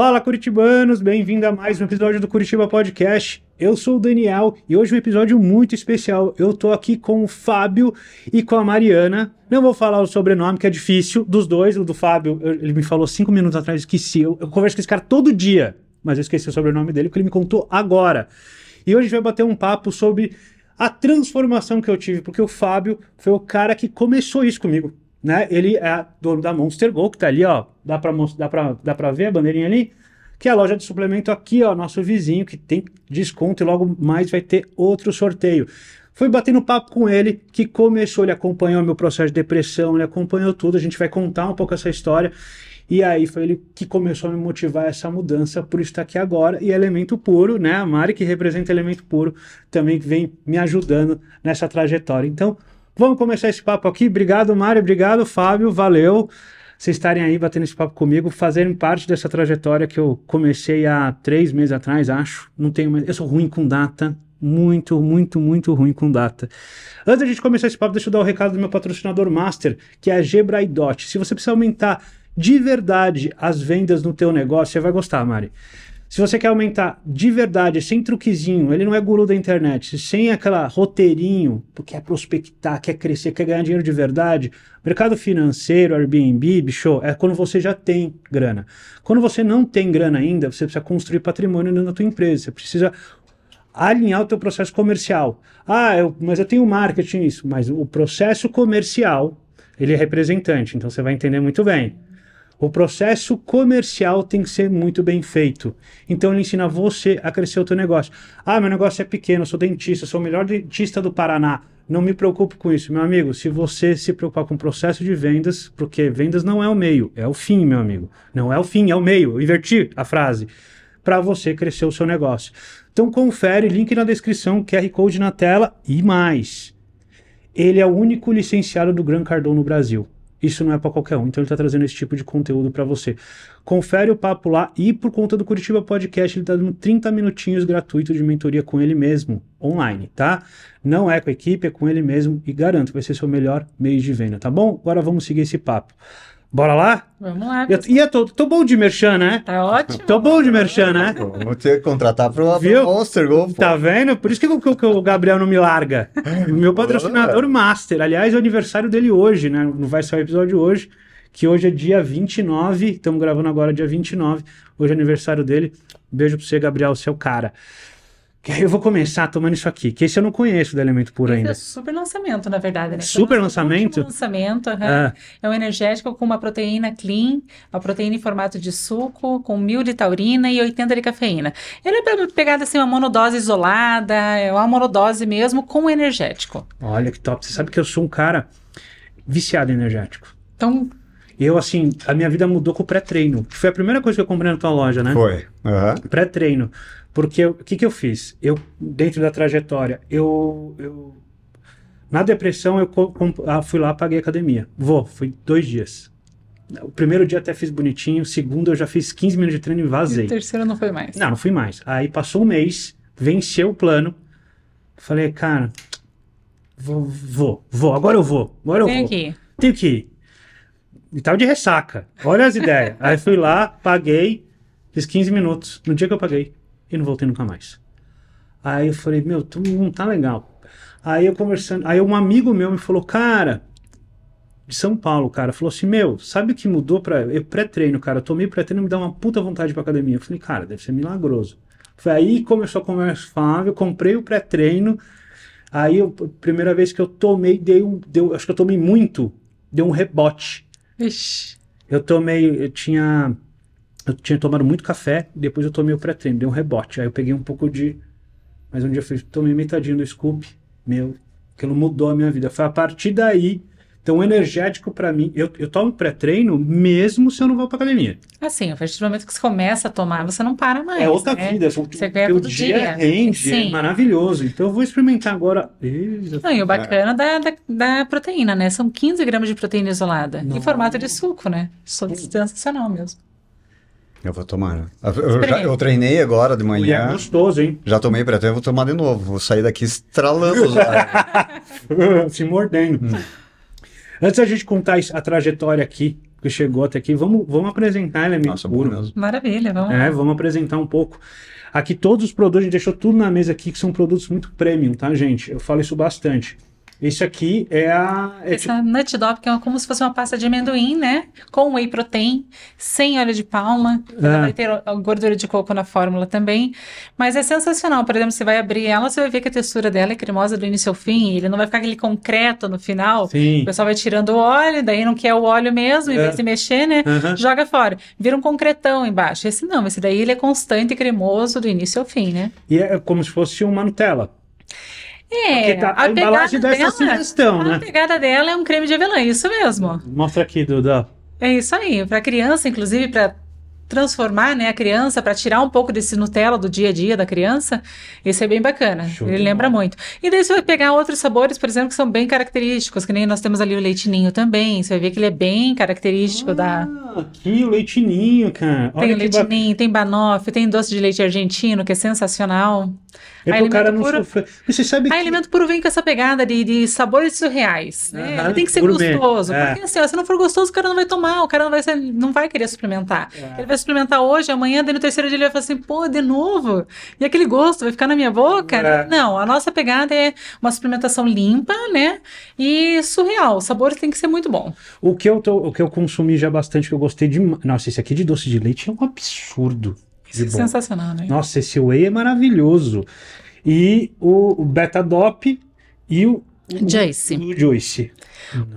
Fala Curitibanos, bem-vindo a mais um episódio do Curitiba Podcast. Eu sou o Daniel e hoje é um episódio muito especial. Eu tô aqui com o Fábio e com a Mariana. Não vou falar o sobrenome, que é difícil, dos dois, o do Fábio, eu, ele me falou cinco minutos atrás, esqueci. Eu, eu converso com esse cara todo dia, mas eu esqueci o sobrenome dele, porque ele me contou agora. E hoje a gente vai bater um papo sobre a transformação que eu tive, porque o Fábio foi o cara que começou isso comigo. Né? Ele é dono da Monster Go, que tá ali, ó. Dá pra, dá, pra, dá pra ver a bandeirinha ali? que é a loja de suplemento aqui, ó, nosso vizinho, que tem desconto e logo mais vai ter outro sorteio. Fui batendo papo com ele, que começou, ele acompanhou meu processo de depressão, ele acompanhou tudo, a gente vai contar um pouco essa história. E aí foi ele que começou a me motivar essa mudança, por estar aqui agora. E Elemento Puro, né? A Mari, que representa Elemento Puro, também vem me ajudando nessa trajetória. Então, vamos começar esse papo aqui. Obrigado, Mari. Obrigado, Fábio. Valeu vocês estarem aí batendo esse papo comigo, fazerem parte dessa trajetória que eu comecei há três meses atrás, acho. Não tenho mais. Eu sou ruim com data. Muito, muito, muito ruim com data. Antes da gente começar esse papo, deixa eu dar o um recado do meu patrocinador master, que é a Gebraidot. Se você precisar aumentar de verdade as vendas no teu negócio, você vai gostar, Mari. Se você quer aumentar de verdade, sem truquezinho, ele não é guru da internet, sem aquela roteirinho, porque quer prospectar, quer crescer, quer ganhar dinheiro de verdade, mercado financeiro, Airbnb, bicho, é quando você já tem grana. Quando você não tem grana ainda, você precisa construir patrimônio na tua empresa, você precisa alinhar o teu processo comercial. Ah, eu, mas eu tenho marketing isso, mas o processo comercial, ele é representante, então você vai entender muito bem. O processo comercial tem que ser muito bem feito. Então ele ensina você a crescer o teu negócio. Ah, meu negócio é pequeno, sou dentista, sou o melhor dentista do Paraná. Não me preocupe com isso, meu amigo. Se você se preocupar com o processo de vendas, porque vendas não é o meio, é o fim, meu amigo. Não é o fim, é o meio. Inverti a frase. Para você crescer o seu negócio. Então confere, link na descrição, QR Code na tela e mais. Ele é o único licenciado do Gran Cardon no Brasil. Isso não é para qualquer um. Então ele está trazendo esse tipo de conteúdo para você. Confere o papo lá e por conta do Curitiba Podcast, ele está dando 30 minutinhos gratuito de mentoria com ele mesmo, online, tá? Não é com a equipe, é com ele mesmo e garanto que vai ser seu melhor mês de venda, tá bom? Agora vamos seguir esse papo. Bora lá? Vamos lá. e eu tô, tô bom de merchan, né? Tá ótimo. Tô bom de merchan, né? Vou ter que contratar pro, Viu? pro Monster Go. Tá vendo? Por isso que, que, que o Gabriel não me larga. É. Meu patrocinador master. Aliás, é o aniversário dele hoje, né? Não vai sair o episódio hoje. Que hoje é dia 29. Estamos gravando agora dia 29. Hoje é aniversário dele. Beijo pra você, Gabriel, seu cara eu vou começar tomando isso aqui, que esse eu não conheço do Elemento Puro esse é ainda. É super lançamento, na verdade. Né? Super é lançamento? lançamento, uhum. ah. É um energético com uma proteína clean, uma proteína em formato de suco, com mil de taurina e 80 de cafeína. Ele é pegado assim, uma monodose isolada, é uma monodose mesmo com energético. Olha que top. Você sabe que eu sou um cara viciado em energético. Então, eu, assim, a minha vida mudou com o pré-treino. Foi a primeira coisa que eu comprei na tua loja, né? Foi. Uhum. Pré-treino. Porque o que, que eu fiz? Eu, dentro da trajetória, eu, eu na depressão, eu ah, fui lá, paguei academia. Vou, fui dois dias. O primeiro dia até fiz bonitinho, o segundo eu já fiz 15 minutos de treino e vazei. E o terceiro não foi mais. Não, não fui mais. Aí passou um mês, venceu o plano. Falei, cara, vou, vou, vou agora eu vou, agora Tem eu vou. Tenho que ir. Tenho que ir. E tava de ressaca. Olha as ideias. Aí fui lá, paguei, fiz 15 minutos. No dia que eu paguei e não voltei nunca mais. Aí eu falei, meu, tu não tá legal. Aí eu conversando, aí um amigo meu me falou, cara, de São Paulo, cara, falou assim, meu, sabe o que mudou pra. Eu pré-treino, cara, eu tomei pré-treino, me dá uma puta vontade pra academia. Eu falei, cara, deve ser milagroso. Foi aí começou a conversa Fábio, comprei o pré-treino. Aí, eu, primeira vez que eu tomei, dei um, deu, acho que eu tomei muito, deu um rebote. Ixi. Eu tomei, eu tinha eu tinha tomado muito café, depois eu tomei o pré-treino, dei um rebote. Aí eu peguei um pouco de. Mas um dia eu falei, tomei metadinho do scoop, meu, aquilo mudou a minha vida. Foi a partir daí. Então, energético para mim, eu, eu tomo pré-treino mesmo se eu não vou pra academia. Assim, a partir do momento que você começa a tomar, você não para mais. É outra né? vida. Você, o dia. dia rende, é maravilhoso. Então, eu vou experimentar agora. não, e o bacana da, da, da, proteína, né? São 15 gramas de proteína isolada. Não. Em formato de suco, né? Sensacional mesmo. Eu vou tomar. Eu, já, eu treinei agora de manhã. E é gostoso, hein? Já tomei para eu vou tomar de novo. Vou sair daqui estralando Se mordendo. Hum. Antes da gente contar a trajetória aqui, que chegou até aqui, vamos, vamos apresentar ele, amigo. Nossa, puro. Mesmo. Maravilha, vamos. É, vamos apresentar um pouco. Aqui todos os produtos, a gente deixou tudo na mesa aqui, que são produtos muito premium, tá, gente? Eu falo isso bastante. Isso aqui é a. É Essa tipo... nut dop, que é como se fosse uma pasta de amendoim, né? Com whey protein, sem óleo de palma. Ah. Ela vai ter gordura de coco na fórmula também. Mas é sensacional. Por exemplo, você vai abrir ela, você vai ver que a textura dela é cremosa do início ao fim. Ele não vai ficar aquele concreto no final. Sim. O pessoal vai tirando o óleo, daí não quer o óleo mesmo, em vez é. de mexer, né? Joga fora. Vira um concretão embaixo. Esse não, esse daí ele é constante e cremoso do início ao fim, né? E é como se fosse uma Nutella. É, tá, a, a embalagem dessa é sugestão, né? A pegada dela é um creme de avelã, isso mesmo. Mostra aqui, Duda. É isso aí. Para criança, inclusive, para transformar né, a criança, para tirar um pouco desse Nutella do dia a dia da criança, esse é bem bacana. Show Ele lembra bom. muito. E daí você vai pegar outros sabores, por exemplo, que são bem característicos, que nem nós temos ali o leitinho também. Você vai ver que ele é bem característico ah, da. Aqui o leitinho, cara. Olha tem leitinho, ba... tem banoffee, tem doce de leite argentino, que é sensacional. É o cara não puro... sofrer. Você sabe ah, que... A alimento puro vem com essa pegada de, de sabores surreais. Né? tem que ser gostoso. É. Porque assim, ó, se não for gostoso, o cara não vai tomar, o cara não vai, ser, não vai querer suplementar. É. Ele vai experimentar hoje, amanhã, daí no terceiro dia ele vai falar assim, pô, de novo? E aquele gosto vai ficar na minha boca? É. Não, a nossa pegada é uma suplementação limpa, né? E surreal. O sabor tem que ser muito bom. O que eu, tô, o que eu consumi já bastante, que eu gostei de. Nossa, esse aqui de doce de leite é um absurdo. Isso é bom. sensacional, né? Nossa, esse whey é maravilhoso. E o, o beta-dop e o Jace, O Joyce.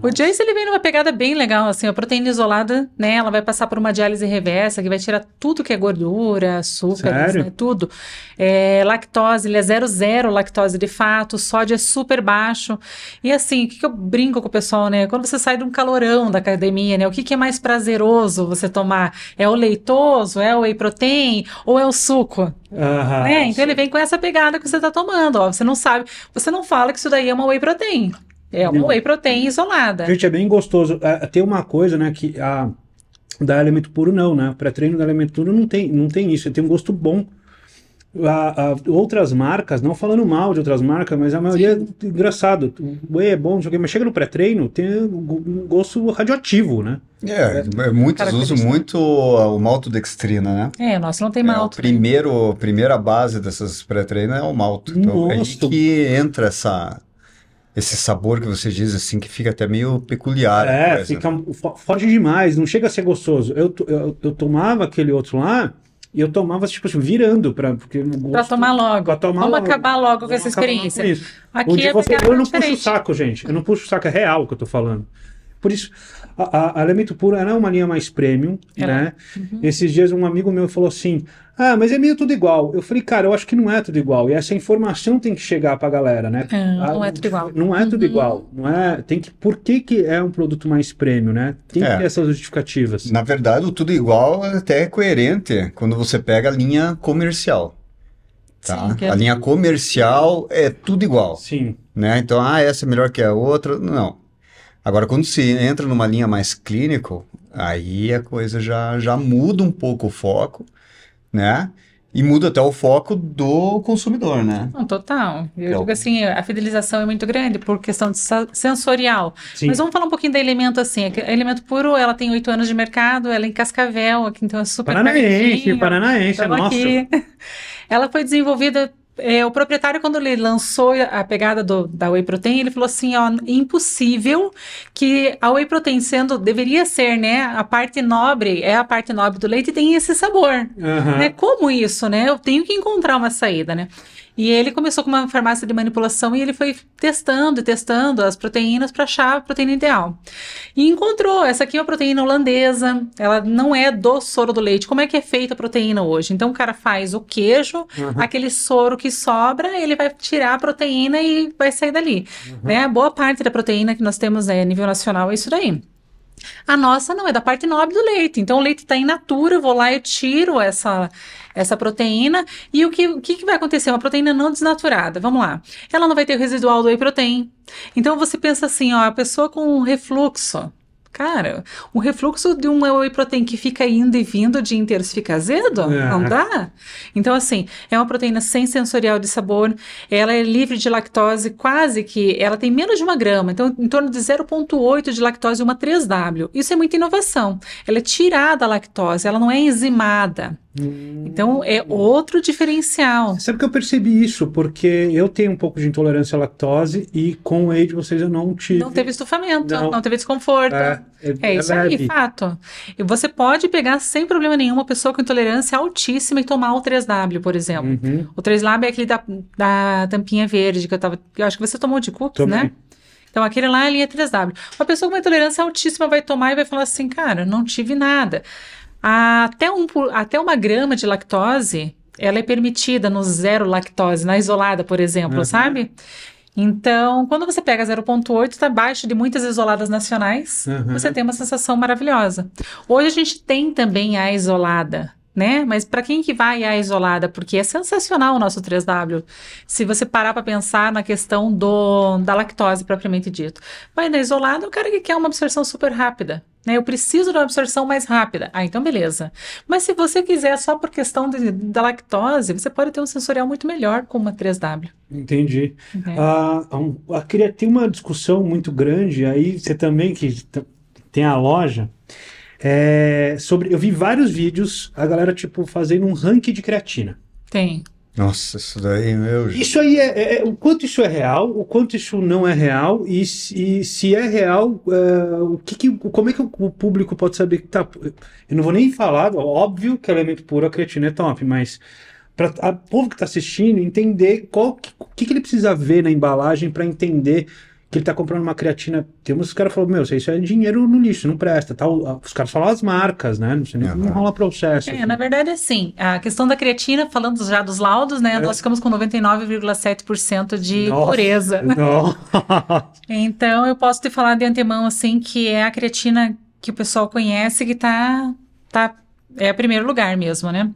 O Joyce ele vem numa pegada bem legal, assim, a proteína isolada, né? Ela vai passar por uma diálise reversa, que vai tirar tudo que é gordura, açúcar, né, tudo. É, lactose, ele é zero zero lactose de fato, o sódio é super baixo. E assim, o que, que eu brinco com o pessoal, né? Quando você sai de um calorão da academia, né? O que, que é mais prazeroso você tomar? É o leitoso, é o whey protein ou é o suco? Uhum. Né? Então ele vem com essa pegada que você está tomando. Ó. Você não sabe, você não fala que isso daí é uma whey protein. É uma não. whey protein isolada. Gente, é bem gostoso. É, tem uma coisa, né, que a da elemento puro não, né? Pré-treino da elemento puro não tem, não tem isso. Tem um gosto bom a, a, outras marcas, não falando mal de outras marcas, mas a maioria Sim. é engraçado. O é bom, mas chega no pré-treino, tem um gosto radioativo, né? É, é muitos usam muito o maltodextrina, né? É, nossa, não tem malto. É, primeiro, primeira base dessas pré-treinos é o malto. Então, nossa. é aí que entra essa esse sabor que você diz assim que fica até meio peculiar. É, fica forte demais, não chega a ser gostoso. Eu, eu, eu tomava aquele outro lá, e eu tomava, tipo, assim, virando para porque gosto, pra tomar logo. Pra tomar Vamos logo. acabar logo Vamos com essa experiência. Com isso. Aqui é você, é eu não diferente. puxo o saco, gente. Eu não puxo o saco, é real o que eu tô falando. Por isso, a, a, Elemento Puro era uma linha mais premium, é. né? Uhum. Esses dias um amigo meu falou assim: Ah, mas é meio tudo igual. Eu falei, cara, eu acho que não é tudo igual. E essa informação tem que chegar pra galera, né? É, a, não ah, é tudo igual. Não é tudo uhum. igual. Não é, tem que, por que, que é um produto mais premium, né? Tem que é. ter essas justificativas. Na verdade, o tudo igual é até é coerente quando você pega a linha comercial. Tá? Sim, é a linha comercial é tudo igual. Sim. Né? Então, ah, essa é melhor que a outra. Não. Agora, quando se entra numa linha mais clínico, aí a coisa já, já muda um pouco o foco, né? E muda até o foco do consumidor, né? Não, total. Eu então, digo assim, a fidelização é muito grande por questão sensorial. Sim. Mas vamos falar um pouquinho da Elemento, assim. É a Elemento Puro, ela tem oito anos de mercado, ela é em Cascavel, aqui, então é super Paranaense, Paranaense, é nossa. Ela foi desenvolvida é, o proprietário, quando ele lançou a pegada do, da Whey Protein, ele falou assim, ó, impossível que a Whey Protein sendo, deveria ser, né, a parte nobre, é a parte nobre do leite, tem esse sabor, uhum. né, como isso, né, eu tenho que encontrar uma saída, né. E ele começou com uma farmácia de manipulação e ele foi testando e testando as proteínas para achar a proteína ideal. E encontrou, essa aqui é uma proteína holandesa, ela não é do soro do leite. Como é que é feita a proteína hoje? Então o cara faz o queijo, uhum. aquele soro que sobra, ele vai tirar a proteína e vai sair dali. Uhum. Né? Boa parte da proteína que nós temos a é nível nacional é isso daí. A nossa não, é da parte nobre do leite. Então o leite está in natura, eu vou lá, eu tiro essa, essa proteína. E o que, que, que vai acontecer? Uma proteína não desnaturada, vamos lá. Ela não vai ter o residual do whey protein. Então você pensa assim, ó, a pessoa com refluxo, Cara, o refluxo de um whey protein que fica indo e vindo o dia inteiro se fica azedo? É. Não dá? Então, assim, é uma proteína sem sensorial de sabor, ela é livre de lactose, quase que ela tem menos de uma grama, então em torno de 0,8 de lactose uma 3W. Isso é muita inovação. Ela é tirada a lactose, ela não é enzimada. Então é hum. outro diferencial. Sabe que eu percebi isso, porque eu tenho um pouco de intolerância à lactose e com o de vocês eu não tive. Não teve estufamento, não, não teve desconforto. É, é, é, é isso leve. aí, fato. E você pode pegar sem problema nenhum uma pessoa com intolerância altíssima e tomar o 3W, por exemplo. Uhum. O 3W é aquele da, da tampinha verde que eu tava. Eu acho que você tomou de cookies, Tomei. né? Então, aquele lá é a linha 3W. Uma pessoa com uma intolerância altíssima vai tomar e vai falar assim, cara, não tive nada. Até, um, até uma grama de lactose, ela é permitida no zero lactose, na isolada, por exemplo, uhum. sabe? Então, quando você pega 0,8, está abaixo de muitas isoladas nacionais, uhum. você tem uma sensação maravilhosa. Hoje a gente tem também a isolada, né? Mas para quem que vai à isolada? Porque é sensacional o nosso 3W. Se você parar para pensar na questão do, da lactose propriamente dito. Vai na isolada o cara que quer uma absorção super rápida. Né, eu preciso de uma absorção mais rápida. Ah, então beleza. Mas se você quiser só por questão de, da lactose, você pode ter um sensorial muito melhor com uma 3W. Entendi. Né? Ah, queria ter uma discussão muito grande aí, você também que tem a loja. É, sobre, eu vi vários vídeos, a galera, tipo, fazendo um ranking de creatina. Tem. Nossa, isso daí, meu. Isso aí é, é, é, o quanto isso é real, o quanto isso não é real, e, se, e se é real, é, o que, que, como é que o público pode saber que tá. Eu não vou nem falar, óbvio que é elemento puro, a creatina é top, mas para o povo que está assistindo entender qual que, que, ele precisa ver na embalagem para entender que ele tá comprando uma creatina. Tem uns caras que falam, meu, isso é dinheiro no lixo, não presta. Ah, os caras falam as marcas, né? Não sei nem como rola processo. É, assim. na verdade, é assim, a questão da creatina, falando já dos laudos, né? É. Nós ficamos com 99,7% de nossa, pureza. Nossa. então, eu posso te falar de antemão, assim, que é a creatina que o pessoal conhece que tá, tá é primeiro lugar mesmo, né?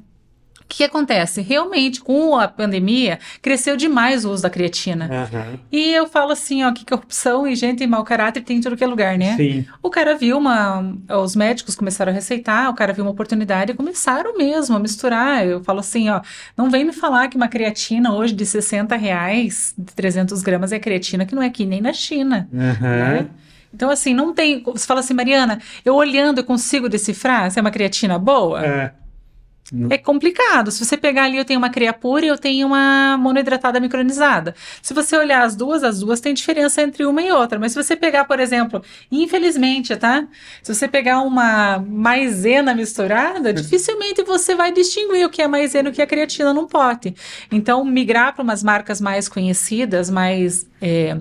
O que, que, acontece? Realmente, com a pandemia, cresceu demais o uso da creatina. Uhum. E eu falo assim, ó, que corrupção e gente em mau caráter tem em tudo que é lugar, né? Sim. O cara viu uma... Os médicos começaram a receitar, o cara viu uma oportunidade e começaram mesmo a misturar. Eu falo assim, ó, não vem me falar que uma creatina hoje de 60 reais, de 300 gramas, é creatina que não é aqui nem na China. Uhum. Né? Então, assim, não tem. Você fala assim, Mariana, eu olhando eu consigo decifrar se é uma creatina boa? É. É complicado. Se você pegar ali, eu tenho uma cria pura e eu tenho uma monoidratada micronizada. Se você olhar as duas, as duas têm diferença entre uma e outra. Mas se você pegar, por exemplo, infelizmente, tá? Se você pegar uma maisena misturada, dificilmente você vai distinguir o que é maisena e o que é creatina num pote. Então, migrar para umas marcas mais conhecidas, mais. É,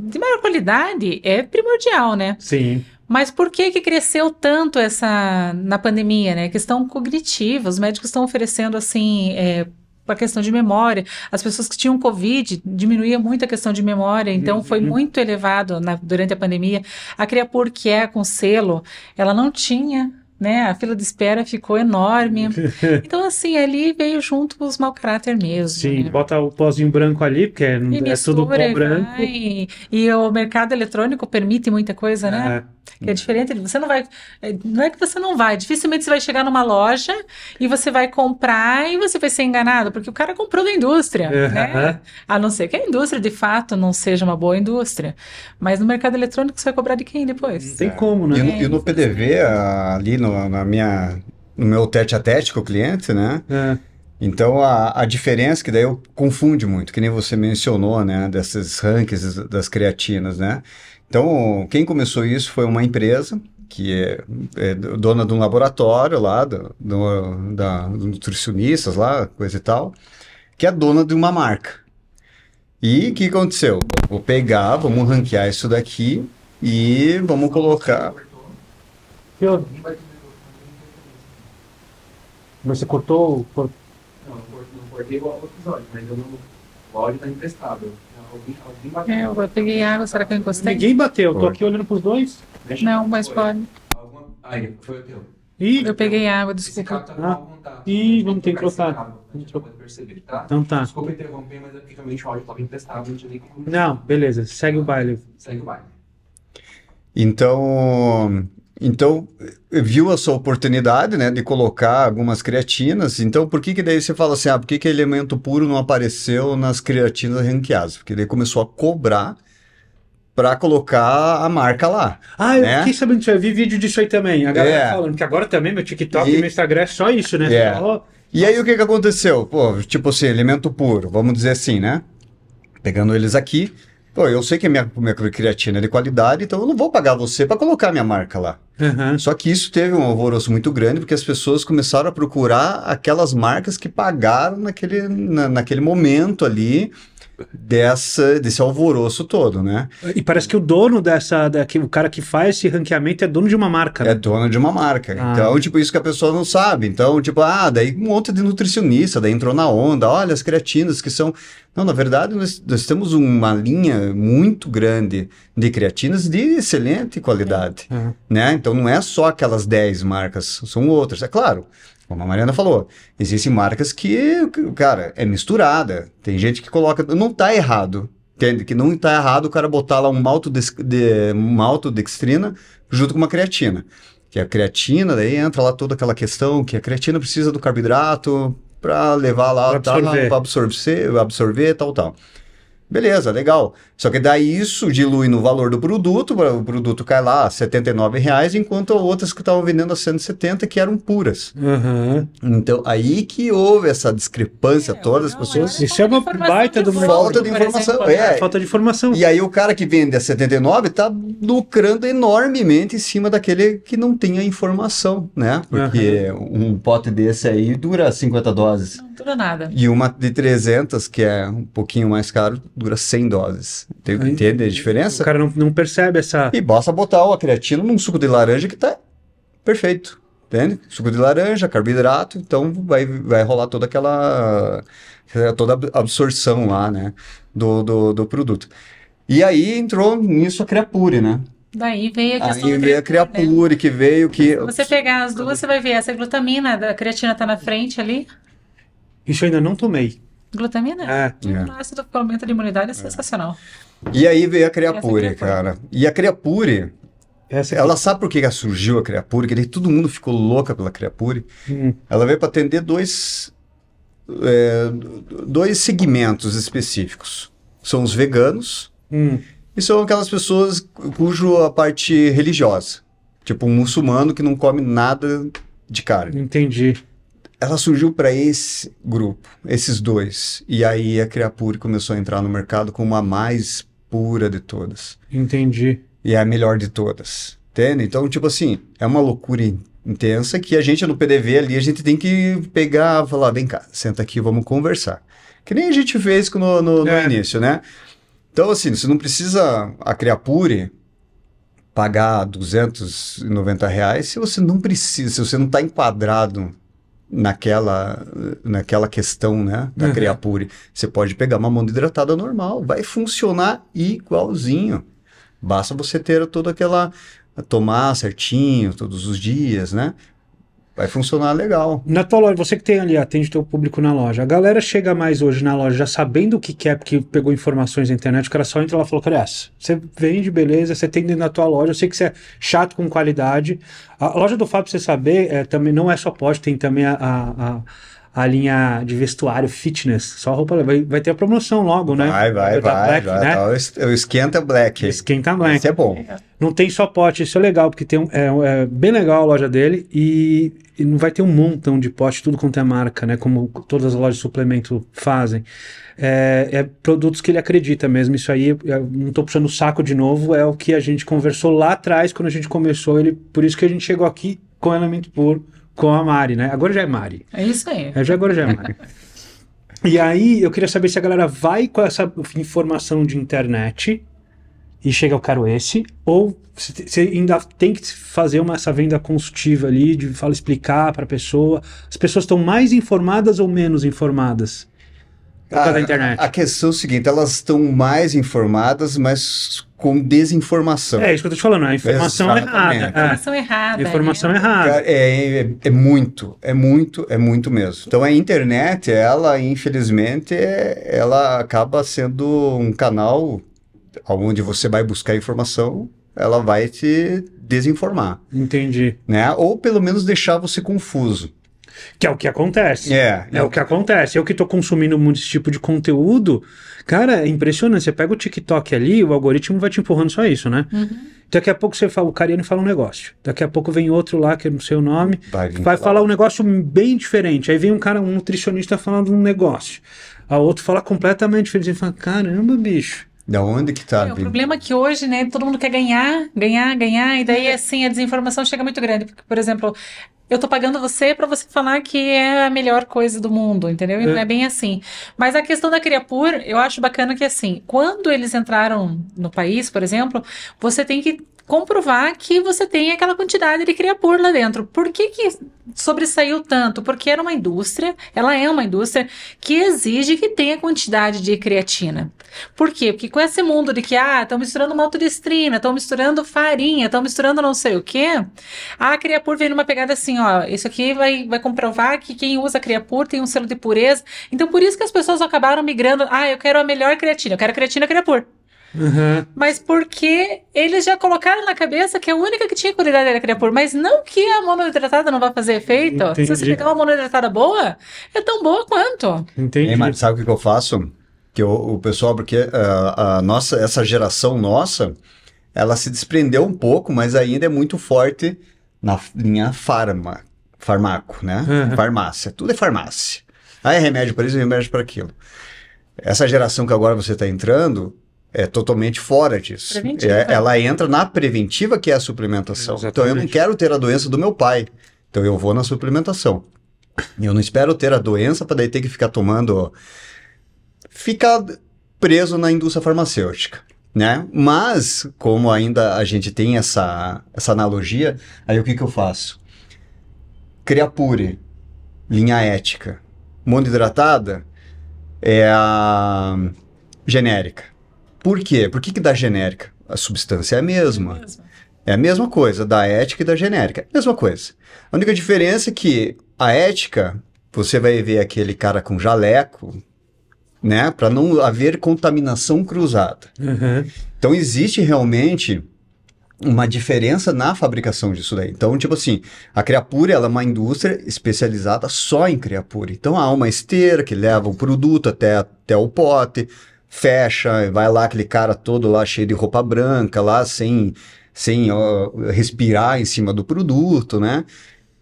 de maior qualidade é primordial, né? Sim. Mas por que que cresceu tanto essa na pandemia, né? Questão cognitiva. Os médicos estão oferecendo assim é, a questão de memória. As pessoas que tinham Covid diminuía muito a questão de memória, então uhum. foi muito elevado na, durante a pandemia. A Criapur, que é com selo, ela não tinha. Né, a fila de espera ficou enorme. Então, assim, ali veio junto os mau caráter mesmo. Sim, né? bota o pozinho branco ali, porque é, é tudo pó branco. E o mercado eletrônico permite muita coisa, né? É. Que é diferente de você não vai. É, não é que você não vai. Dificilmente você vai chegar numa loja e você vai comprar e você vai ser enganado, porque o cara comprou da indústria, uhum. né? A não ser que a indústria de fato não seja uma boa indústria. Mas no mercado eletrônico você vai cobrar de quem depois? tem como, né? E no, é e no PDV, ali no, na minha, no meu tete a tete com o cliente, né? É. Então a, a diferença que daí eu confunde muito, que nem você mencionou, né? Desses rankings das creatinas, né? Então, quem começou isso foi uma empresa que é, é dona de um laboratório lá, do, do, da do nutricionistas lá, coisa e tal, que é dona de uma marca. E o que aconteceu? Vou pegar, vamos ranquear isso daqui e vamos colocar. Você cortou? Não, não cortei o episódio, mas o áudio está emprestável. Alguém bateu. É, eu peguei água, será que eu encostei? Ninguém bateu, tô aqui olhando pros dois. Deixa não, mas pode. Alguma... Aí, foi o teu. Ih, eu peguei água, desculpa. Tá ah. Ih, né? vamos ter que trocar né? tá? Então tá. Desculpa interromper, mas é realmente o áudio emprestado, nem Não, beleza, segue o baile. Segue o baile. Então, então, viu essa oportunidade, né, de colocar algumas creatinas. Então, por que que daí você fala assim, ah, por que que elemento puro não apareceu nas creatinas ranqueadas? Porque daí começou a cobrar para colocar a marca lá. Ah, né? eu fiquei sabendo disso, eu vi vídeo disso aí também. A galera é. falando que agora também meu TikTok e, e meu Instagram é só isso, né? É. e aí o que que aconteceu? Pô, tipo assim, elemento puro, vamos dizer assim, né? Pegando eles aqui, pô, eu sei que a é minha, minha creatina é de qualidade, então eu não vou pagar você para colocar minha marca lá. Uhum. Só que isso teve um alvoroço muito grande, porque as pessoas começaram a procurar aquelas marcas que pagaram naquele, na, naquele momento ali dessa, desse alvoroço todo, né? E parece que o dono dessa, da, que, o cara que faz esse ranqueamento é dono de uma marca. Né? É dono de uma marca. Ah. Então, tipo, isso que a pessoa não sabe. Então, tipo, ah, daí um monte de nutricionista, daí entrou na onda, olha as creatinas que são... Não, na verdade, nós, nós temos uma linha muito grande de creatinas de excelente qualidade, é. é. né? Então, não é só aquelas 10 marcas, são outras. É claro, como a Mariana falou, existem marcas que, cara, é misturada. Tem gente que coloca. Não tá errado. Entende? Que não tá errado o cara botar lá um maltodextrina junto com uma creatina. Que a creatina, daí entra lá toda aquela questão que a creatina precisa do carboidrato para levar lá para tá absorver. Tá, absorver, absorver, tal, tal. Beleza, legal. Só que daí isso dilui no valor do produto, o produto cai lá a 79 reais, enquanto outras que estavam vendendo a 170 que eram puras. Uhum. Então, aí que houve essa discrepância é, as pessoas... Isso é uma baita do Falta de informação, exemplo, né? é. Falta de informação. E aí o cara que vende a 79 está lucrando enormemente em cima daquele que não tem a informação, né? Porque uhum. um pote desse aí dura 50 doses. Dura nada. E uma de 300, que é um pouquinho mais caro, dura 100 doses. Tem que entender a diferença. O cara não, não percebe essa... E basta botar o creatina num suco de laranja que tá perfeito. Entende? Suco de laranja, carboidrato, então vai, vai rolar toda aquela... toda a absorção lá, né? Do, do, do produto. E aí entrou nisso a Creapure, né? Daí veio a questão Aí veio a Creapure, né? que veio que... Se você pegar as duas, você vai ver, essa glutamina, a creatina está na frente ali, isso eu ainda não tomei. Glutamina? É. Hum, é. Nossa, do aumento da imunidade é, é. sensacional. E aí veio a Creapure, é cara. E a Creapure, ela sabe por que surgiu a Creapure, que daí todo mundo ficou louca pela Creapure. Hum. Ela veio para atender dois, é, dois segmentos específicos. São os veganos hum. e são aquelas pessoas cujo a parte religiosa. Tipo um muçulmano que não come nada de carne. Entendi ela surgiu para esse grupo, esses dois. E aí a Creapure começou a entrar no mercado como a mais pura de todas. Entendi. E a melhor de todas. Entende? Então, tipo assim, é uma loucura intensa que a gente no PDV ali, a gente tem que pegar, falar, vem cá, senta aqui, vamos conversar. Que nem a gente fez no, no, no é. início, né? Então, assim, você não precisa a Creapure pagar 290 reais se você não precisa, se você não está enquadrado naquela, naquela questão né, da uhum. Creapure. Você pode pegar uma mão hidratada normal, vai funcionar igualzinho. Basta você ter toda aquela tomar certinho todos os dias, né? vai funcionar legal. Na tua loja, você que tem ali, atende teu público na loja, a galera chega mais hoje na loja já sabendo o que quer, porque pegou informações na internet, o cara só entra lá e falou, cara, você vende, beleza, você tem dentro da tua loja, eu sei que você é chato com qualidade. A loja do Fábio, pra você saber, é, também não é só pode, tem também a, a, a a linha de vestuário fitness. Só roupa. Vai, vai ter a promoção logo, né? Vai, vai, vai. Black, vai né? tá, o então, esquenta Black. Esquenta Black. Isso é bom. É. Não tem só pote, isso é legal, porque tem um, é, é, bem legal a loja dele e, e não vai ter um montão de pote, tudo quanto é marca, né? Como todas as lojas de suplemento fazem. É, é produtos que ele acredita mesmo. Isso aí, é, não tô puxando o saco de novo, é o que a gente conversou lá atrás, quando a gente começou ele. Por isso que a gente chegou aqui com elemento puro com a Mari, né? Agora já é Mari. É isso aí. É, já agora já é Mari. e aí eu queria saber se a galera vai com essa informação de internet e chega eu quero esse, ou você ainda tem que fazer uma, essa venda consultiva ali, de fala, explicar para a pessoa. As pessoas estão mais informadas ou menos informadas? por causa a, da ah, internet. A questão é o seguinte, elas estão mais informadas, mas com desinformação. É isso que eu tô te falando, a informação é errada. É. Informação é. errada. Informação né? errada. É, é, é, muito, é muito, é muito mesmo. Então a internet, ela, infelizmente, é, ela acaba sendo um canal onde você vai buscar informação, ela vai te desinformar. Entendi. Né? Ou pelo menos deixar você confuso. Que é o que acontece. É. É, é o que acontece. Eu que tô consumindo muito esse tipo de conteúdo, cara, é impressionante. Você pega o TikTok ali, o algoritmo vai te empurrando só isso, né? Uhum. Daqui a pouco você fala, o Cariano fala um negócio. Daqui a pouco vem outro lá, que eu não sei o nome, vai, vai falar um negócio bem diferente. Aí vem um cara, um nutricionista falando um negócio. A outro fala completamente diferente. Você fala, caramba, bicho. Da onde que tá? É, o problema é que hoje, né, todo mundo quer ganhar, ganhar, ganhar, e daí, é. assim, a desinformação chega muito grande. Porque, por exemplo, eu tô pagando você para você falar que é a melhor coisa do mundo, entendeu? E então, é. não é bem assim. Mas a questão da Criapur, eu acho bacana que assim, quando eles entraram no país, por exemplo, você tem que comprovar que você tem aquela quantidade de criapur lá dentro. Por que, que sobressaiu tanto? Porque era uma indústria, ela é uma indústria que exige que tenha quantidade de creatina. Por quê? Porque com esse mundo de que, ah, estão misturando maltodextrina, estão misturando farinha, estão misturando não sei o quê, a criapur vem numa pegada assim, ó, isso aqui vai, vai comprovar que quem usa criapur tem um selo de pureza. Então, por isso que as pessoas acabaram migrando, ah, eu quero a melhor creatina, eu quero a creatina criapur. Uhum. Mas porque eles já colocaram na cabeça que a única que tinha qualidade era a Creapure, mas não que a monohidratada não vai fazer efeito. Entendi. Se você pegar uma monohidratada boa, é tão boa quanto. Entendi. Ei, sabe o que eu faço? Que eu, o pessoal, porque uh, a nossa, essa geração nossa, ela se desprendeu um pouco, mas ainda é muito forte na linha farma, farmaco, né? Uhum. Farmácia. Tudo é farmácia. Ah, é remédio para isso, e é remédio para aquilo. Essa geração que agora você está entrando, é totalmente fora disso. É, ela entra na preventiva, que é a suplementação. Exatamente. Então, eu não quero ter a doença do meu pai. Então, eu vou na suplementação. Eu não espero ter a doença para daí ter que ficar tomando. Ficar preso na indústria farmacêutica. Né? Mas, como ainda a gente tem essa, essa analogia, aí o que, que eu faço? Creapure, linha ética. Mono hidratada é a genérica por quê? Por que, que da genérica? A substância é a mesma. É a mesma. É coisa da ética e da genérica. É mesma coisa. A única diferença é que a ética, você vai ver aquele cara com jaleco, né? Para não haver contaminação cruzada. Uhum. Então, existe realmente uma diferença na fabricação disso daí. Então, tipo assim, a Creapure ela é uma indústria especializada só em Creapure. Então, há uma esteira que leva o produto até, até o pote fecha, vai lá aquele cara todo lá cheio de roupa branca, lá sem, sem ó, respirar em cima do produto, né?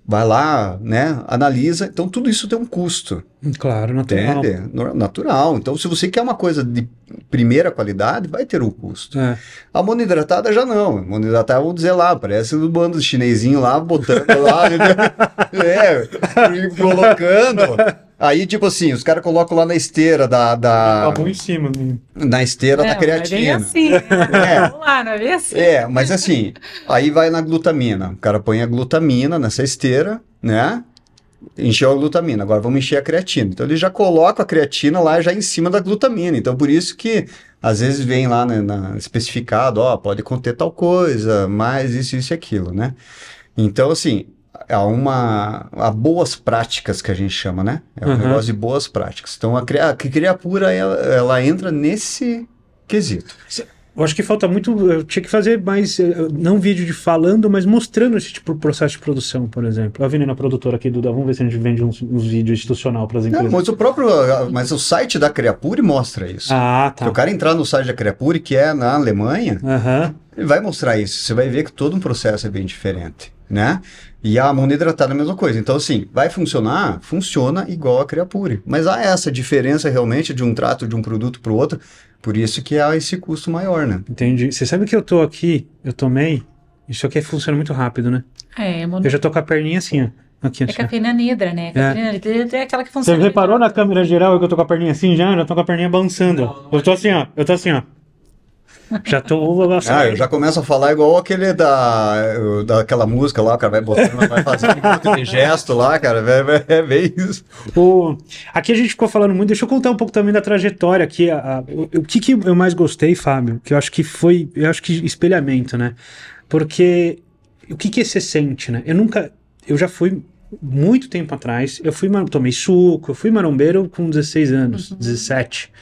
Vai lá, né? Analisa. Então, tudo isso tem um custo. Claro, natural. Entende? Natural. Então, se você quer uma coisa de primeira qualidade, vai ter o um custo. É. A monohidratada já não. A monohidratada, vamos é dizer lá, parece do bando chinesinho lá, botando lá, é, colocando. Aí, tipo assim, os caras colocam lá na esteira da. da... Tá em cima, né? Na esteira é, da creatina. É assim, né? é. Vamos lá, não é bem assim? É, mas assim, aí vai na glutamina. O cara põe a glutamina nessa esteira, né? encheu a glutamina, agora vamos encher a creatina. Então ele já coloca a creatina lá já em cima da glutamina. Então por isso que às vezes vem lá né, na, especificado, ó, pode conter tal coisa, mais isso, isso e aquilo, né? Então assim, há uma há boas práticas que a gente chama, né? É um uhum. negócio de boas práticas. Então a, cria, a criapura ela, ela entra nesse quesito. Eu acho que falta muito. Eu tinha que fazer mais. Não vídeo de falando, mas mostrando esse tipo de processo de produção, por exemplo. A tá Veneno produtora aqui, Duda, vamos ver se a gente vende uns, uns vídeos institucional para as empresas. Não, mas o próprio. Ah, mas o site da Creapure mostra isso. Ah, tá. Se o cara entrar no site da Creapure, que é na Alemanha, uhum. ele vai mostrar isso. Você vai ver que todo um processo é bem diferente, né? E a mão hidratada tá é a mesma coisa. Então, assim, vai funcionar? Funciona igual a Creapure. Mas há essa diferença realmente de um trato de um produto para o outro. Por isso que há esse custo maior, né? Entendi. Você sabe que eu tô aqui, eu tomei, isso aqui é funciona muito rápido, né? É, é Eu já tô com a perninha assim, ó. Aqui, é assim, a cafeína nidra, né? Cafeína é. nidra é, é aquela que funciona. Você reparou na câmera geral que eu tô com a perninha assim já? Já tô com a perninha balançando. Não, não eu tô assim, ó. Eu tô assim, ó. Já tô. Nossa, ah, eu já começo a falar igual aquele da, daquela música lá, o cara vai botando, vai fazendo um gesto lá, cara. É, é, é, bem isso. O, aqui a gente ficou falando muito, deixa eu contar um pouco também da trajetória aqui. A, a, o, o que, que eu mais gostei, Fábio? Que eu acho que foi. Eu acho que espelhamento, né? Porque o que, que você sente, né? Eu nunca. Eu já fui muito tempo atrás, eu fui tomei suco, eu fui marombeiro com 16 anos, uhum. 17.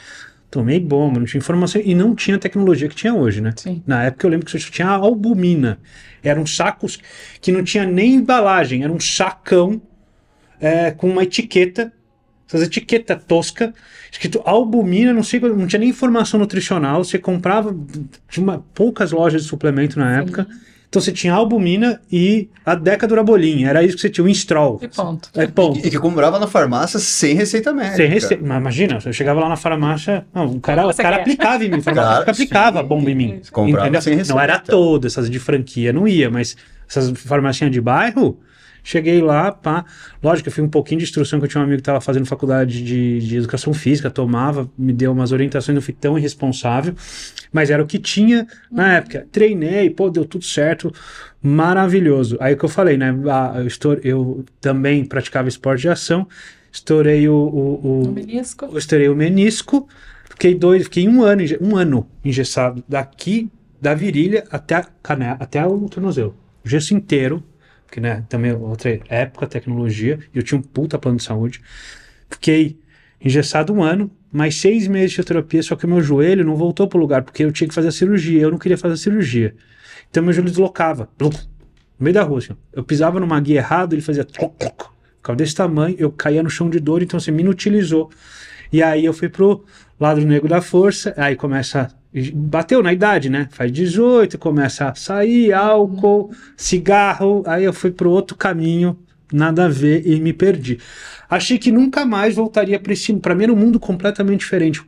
Tomei bomba, não tinha informação e não tinha tecnologia que tinha hoje, né? Sim. Na época eu lembro que você tinha albumina. Eram sacos que não tinha nem embalagem, era um sacão é, com uma etiqueta, essas etiquetas tosca, escrito albumina, não sei, não tinha nem informação nutricional. Você comprava de uma, poucas lojas de suplemento na Sim. época então você tinha albumina e a decadurabolina. Era isso que você tinha, o Instrol. E ponto. É, ponto. E, e que comprava na farmácia sem receita médica. Sem receita. Imagina, eu chegava lá na farmácia. Não, o cara, o cara é. aplicava em mim. o claro, aplicava a bomba em mim. Comprava entendeu? sem receita. Não era toda, essas de franquia não ia, mas essas farmacinhas de bairro. Cheguei lá, pá. Lógico, eu fui um pouquinho de instrução que eu tinha um amigo que estava fazendo faculdade de, de educação física, tomava, me deu umas orientações, não fui tão irresponsável, mas era o que tinha na época. Treinei, pô, deu tudo certo, maravilhoso. Aí que eu falei, né? Ah, eu, estou, eu também praticava esporte de ação, estourei o, o, o, o menisco. Estourei o menisco, fiquei dois, fiquei um ano, um ano engessado daqui da virilha até a canela, até o tornozelo. O gesso inteiro né, também outra época, tecnologia, e eu tinha um puta plano de saúde. Fiquei engessado um ano, mais seis meses de fisioterapia, só que o meu joelho não voltou pro lugar, porque eu tinha que fazer a cirurgia, eu não queria fazer a cirurgia. Então meu joelho deslocava, no meio da rua, assim, eu pisava numa guia errada, ele fazia toc, toc, ficava desse tamanho, eu caía no chão de dor, então você assim, me inutilizou. E aí eu fui pro lado negro da força, aí começa bateu na idade, né? Faz 18, começa a sair, álcool, cigarro. Aí eu fui para outro caminho, nada a ver e me perdi. Achei que nunca mais voltaria para esse. Para mim era um mundo completamente diferente.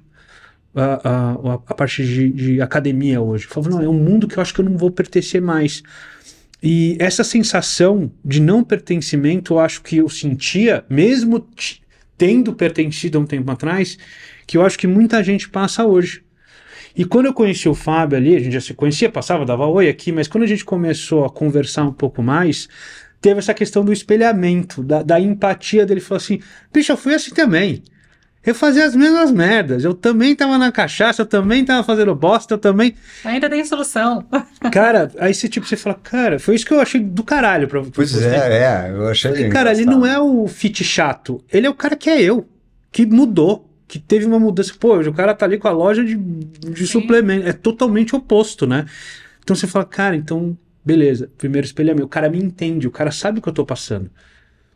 A, a, a parte de, de, academia hoje. Eu falava, não, é um mundo que eu acho que eu não vou pertencer mais. E essa sensação de não pertencimento, eu acho que eu sentia, mesmo tendo pertencido há um tempo atrás, que eu acho que muita gente passa hoje e quando eu conheci o Fábio ali, a gente já se conhecia, passava, dava oi aqui, mas quando a gente começou a conversar um pouco mais, teve essa questão do espelhamento, da, da empatia dele. Falou assim: bicho, eu fui assim também. Eu fazia as mesmas merdas. Eu também tava na cachaça, eu também tava fazendo bosta, eu também. Ainda tem solução. cara, aí você tipo, você fala, cara, foi isso que eu achei do caralho pra, Pois você. é, é, eu achei. cara, ele não é o fit chato. Ele é o cara que é eu, que mudou que teve uma mudança. Pô, o cara tá ali com a loja de, de suplemento. É totalmente oposto, né? Então você fala, cara, então, beleza, primeiro espelho é meu. O cara me entende, o cara sabe o que eu tô passando.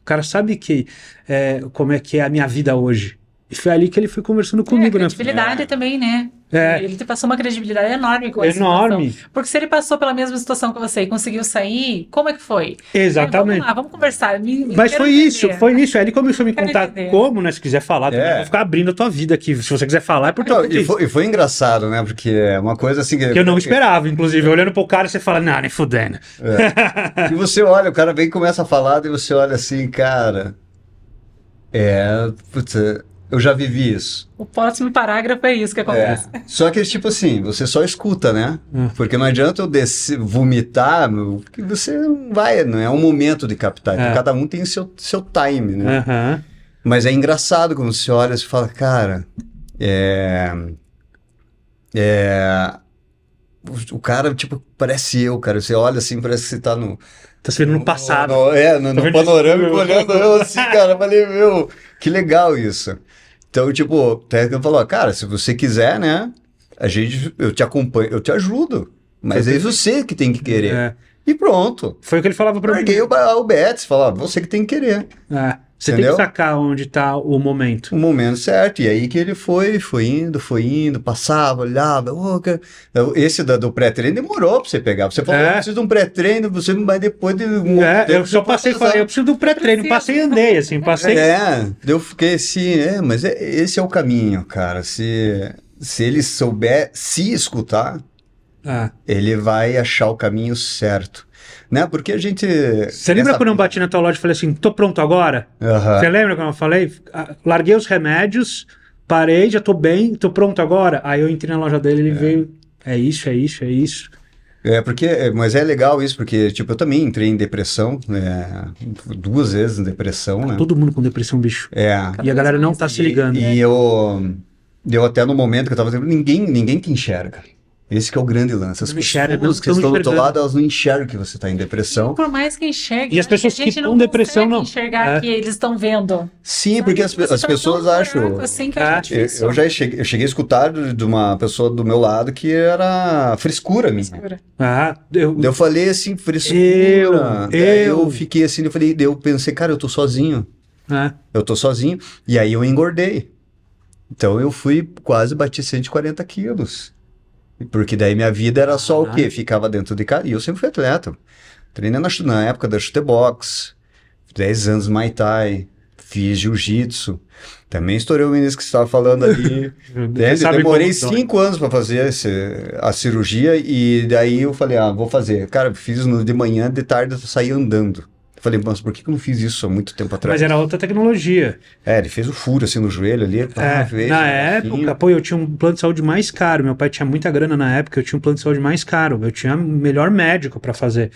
O cara sabe que é, como é que é a minha vida hoje. E foi ali que ele foi conversando é, comigo, é, credibilidade né? Credibilidade é. também, né? É. Ele te passou uma credibilidade enorme com Enorme. Porque se ele passou pela mesma situação que você e conseguiu sair, como é que foi? Exatamente. Vamos, lá, vamos conversar. Me, Mas foi entender. isso, foi isso. Aí ele começou a me contar entender. como, né? Se quiser falar, é. vou ficar abrindo a tua vida aqui. Se você quiser falar, é por tua então, e, foi, foi engraçado, né? Porque é uma coisa assim. Que, que eu não esperava, inclusive. É. Olhando pro cara, você fala, não, nem fudendo. É. e você olha, o cara vem e começa a falar, e você olha assim, cara. É, putz. É, eu já vivi isso. O próximo parágrafo é isso que acontece. É. Só que, tipo assim, você só escuta, né? Hum. Porque não adianta eu vomitar, que você não vai, não é um momento de captar. É. Cada um tem seu, seu time, né? Uhum. Mas é engraçado quando você olha e fala, cara, é. É. O cara, tipo, parece eu, cara. Você olha assim, parece que você tá no. Tá se vendo no passado. No, no, é, no, tá no olhando eu assim, cara. Falei, meu, que legal isso. Então, tipo, o técnico falou, cara, se você quiser, né? A gente, eu te acompanho, eu te ajudo. Mas é você que tem que querer. É. E pronto. Foi o que ele falava para mim. Peguei o, o Betis, falava, você que tem que querer. É. Você Entendeu? tem que sacar onde está o momento. O momento certo. E aí que ele foi, foi indo, foi indo, passava, olhava. Oh, cara. Esse da, do pré-treino demorou para você pegar. Você falou, é. eu preciso de um pré-treino, você mas depois de um é, Eu só passei e falei, eu preciso de um pré-treino. Passei e andei, assim, passei. É, eu fiquei assim, é, mas é, esse é o caminho, cara. Se, se ele souber se escutar, ah. ele vai achar o caminho certo né? Porque a gente. Você lembra essa... quando eu bati na tua loja e falei assim, tô pronto agora? Você uhum. lembra quando eu falei? Ah, larguei os remédios, parei, já tô bem, tô pronto agora. Aí eu entrei na loja dele, ele é. veio. É isso, é isso, é isso. É, porque, é, mas é legal isso, porque, tipo, eu também entrei em depressão, né? duas vezes em depressão, tá né? Todo mundo com depressão, bicho. É. e a galera não tá se ligando. E, e eu, eu até no momento que eu tava, ninguém, ninguém te enxerga. Esse é o grande lance. As pessoas que estão do teu lado, elas não enxergam que você está em depressão. E por mais que enxergue, e as né, pessoas que estão depressão não enxergar é. que eles estão vendo. Sim, porque as, as, pessoas acham. Assim que é. a eu, eu, já cheguei, eu cheguei a escutar de uma pessoa do meu lado que era frescura minha. Frescura. Ah, eu, eu falei assim, frescura. Eu, eu... eu fiquei assim, eu falei, eu pensei, cara, eu tô sozinho. Ah. Eu tô sozinho. E aí eu engordei. Então eu fui, quase bati 140 quilos. Porque daí minha vida era só o quê? Ficava dentro de casa. E eu sempre fui atleta. Treinei na, na época da chute box, 10 anos Muay Thai, fiz jiu-jitsu. Também estourei o menino que estava falando ali. demorei cinco anos para fazer esse, a cirurgia e daí eu falei, ah, vou fazer. Cara, fiz de manhã, de tarde eu saí andando. Eu falei, mas por que, eu não fiz isso há muito tempo atrás? Mas era outra tecnologia. É, ele fez o furo assim no joelho ali. Pá, é, na né, época, assim. pô, eu tinha um plano de saúde mais caro. Meu pai tinha muita grana na época, eu tinha um plano de saúde mais caro. Eu tinha melhor médico para fazer.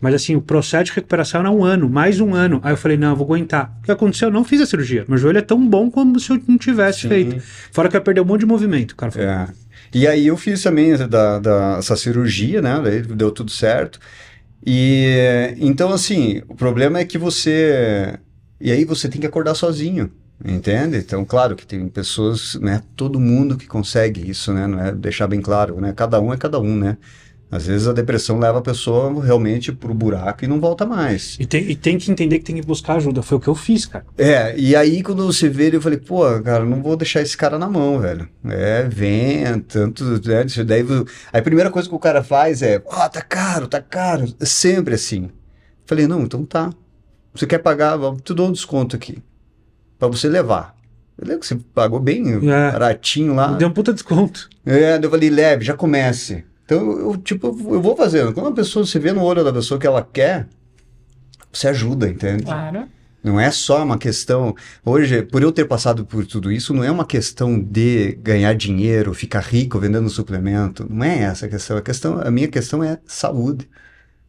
Mas assim, o processo de recuperação era um ano, mais um ano. Aí eu falei, não, eu vou aguentar. O que aconteceu? Eu não fiz a cirurgia. Meu joelho é tão bom como se eu não tivesse Sim. feito. Fora que eu perdi um monte de movimento. O cara falou, é. E aí eu fiz também né, da, da, essa cirurgia, né? Daí deu tudo certo. E então assim, o problema é que você e aí você tem que acordar sozinho, entende? Então, claro que tem pessoas, né, todo mundo que consegue isso, né, não é deixar bem claro, né? Cada um é cada um, né? Às vezes a depressão leva a pessoa realmente pro buraco e não volta mais. E tem, e tem que entender que tem que buscar ajuda. Foi o que eu fiz, cara. É, e aí quando você vê ele, eu falei, pô, cara, não vou deixar esse cara na mão, velho. É, vem, é tanto. Né, daí, aí a primeira coisa que o cara faz é, ó, oh, tá caro, tá caro. É sempre assim. Falei, não, então tá. Você quer pagar, eu te dou um desconto aqui. para você levar. Eu que você pagou bem é. baratinho lá. Deu um puta desconto. É, eu falei, leve, já comece. Então, eu, eu, tipo, eu vou fazendo. Quando a pessoa se vê no olho da pessoa que ela quer, você ajuda, entende? Claro. Não é só uma questão. Hoje, por eu ter passado por tudo isso, não é uma questão de ganhar dinheiro, ficar rico vendendo suplemento. Não é essa a questão. A, questão, a minha questão é saúde.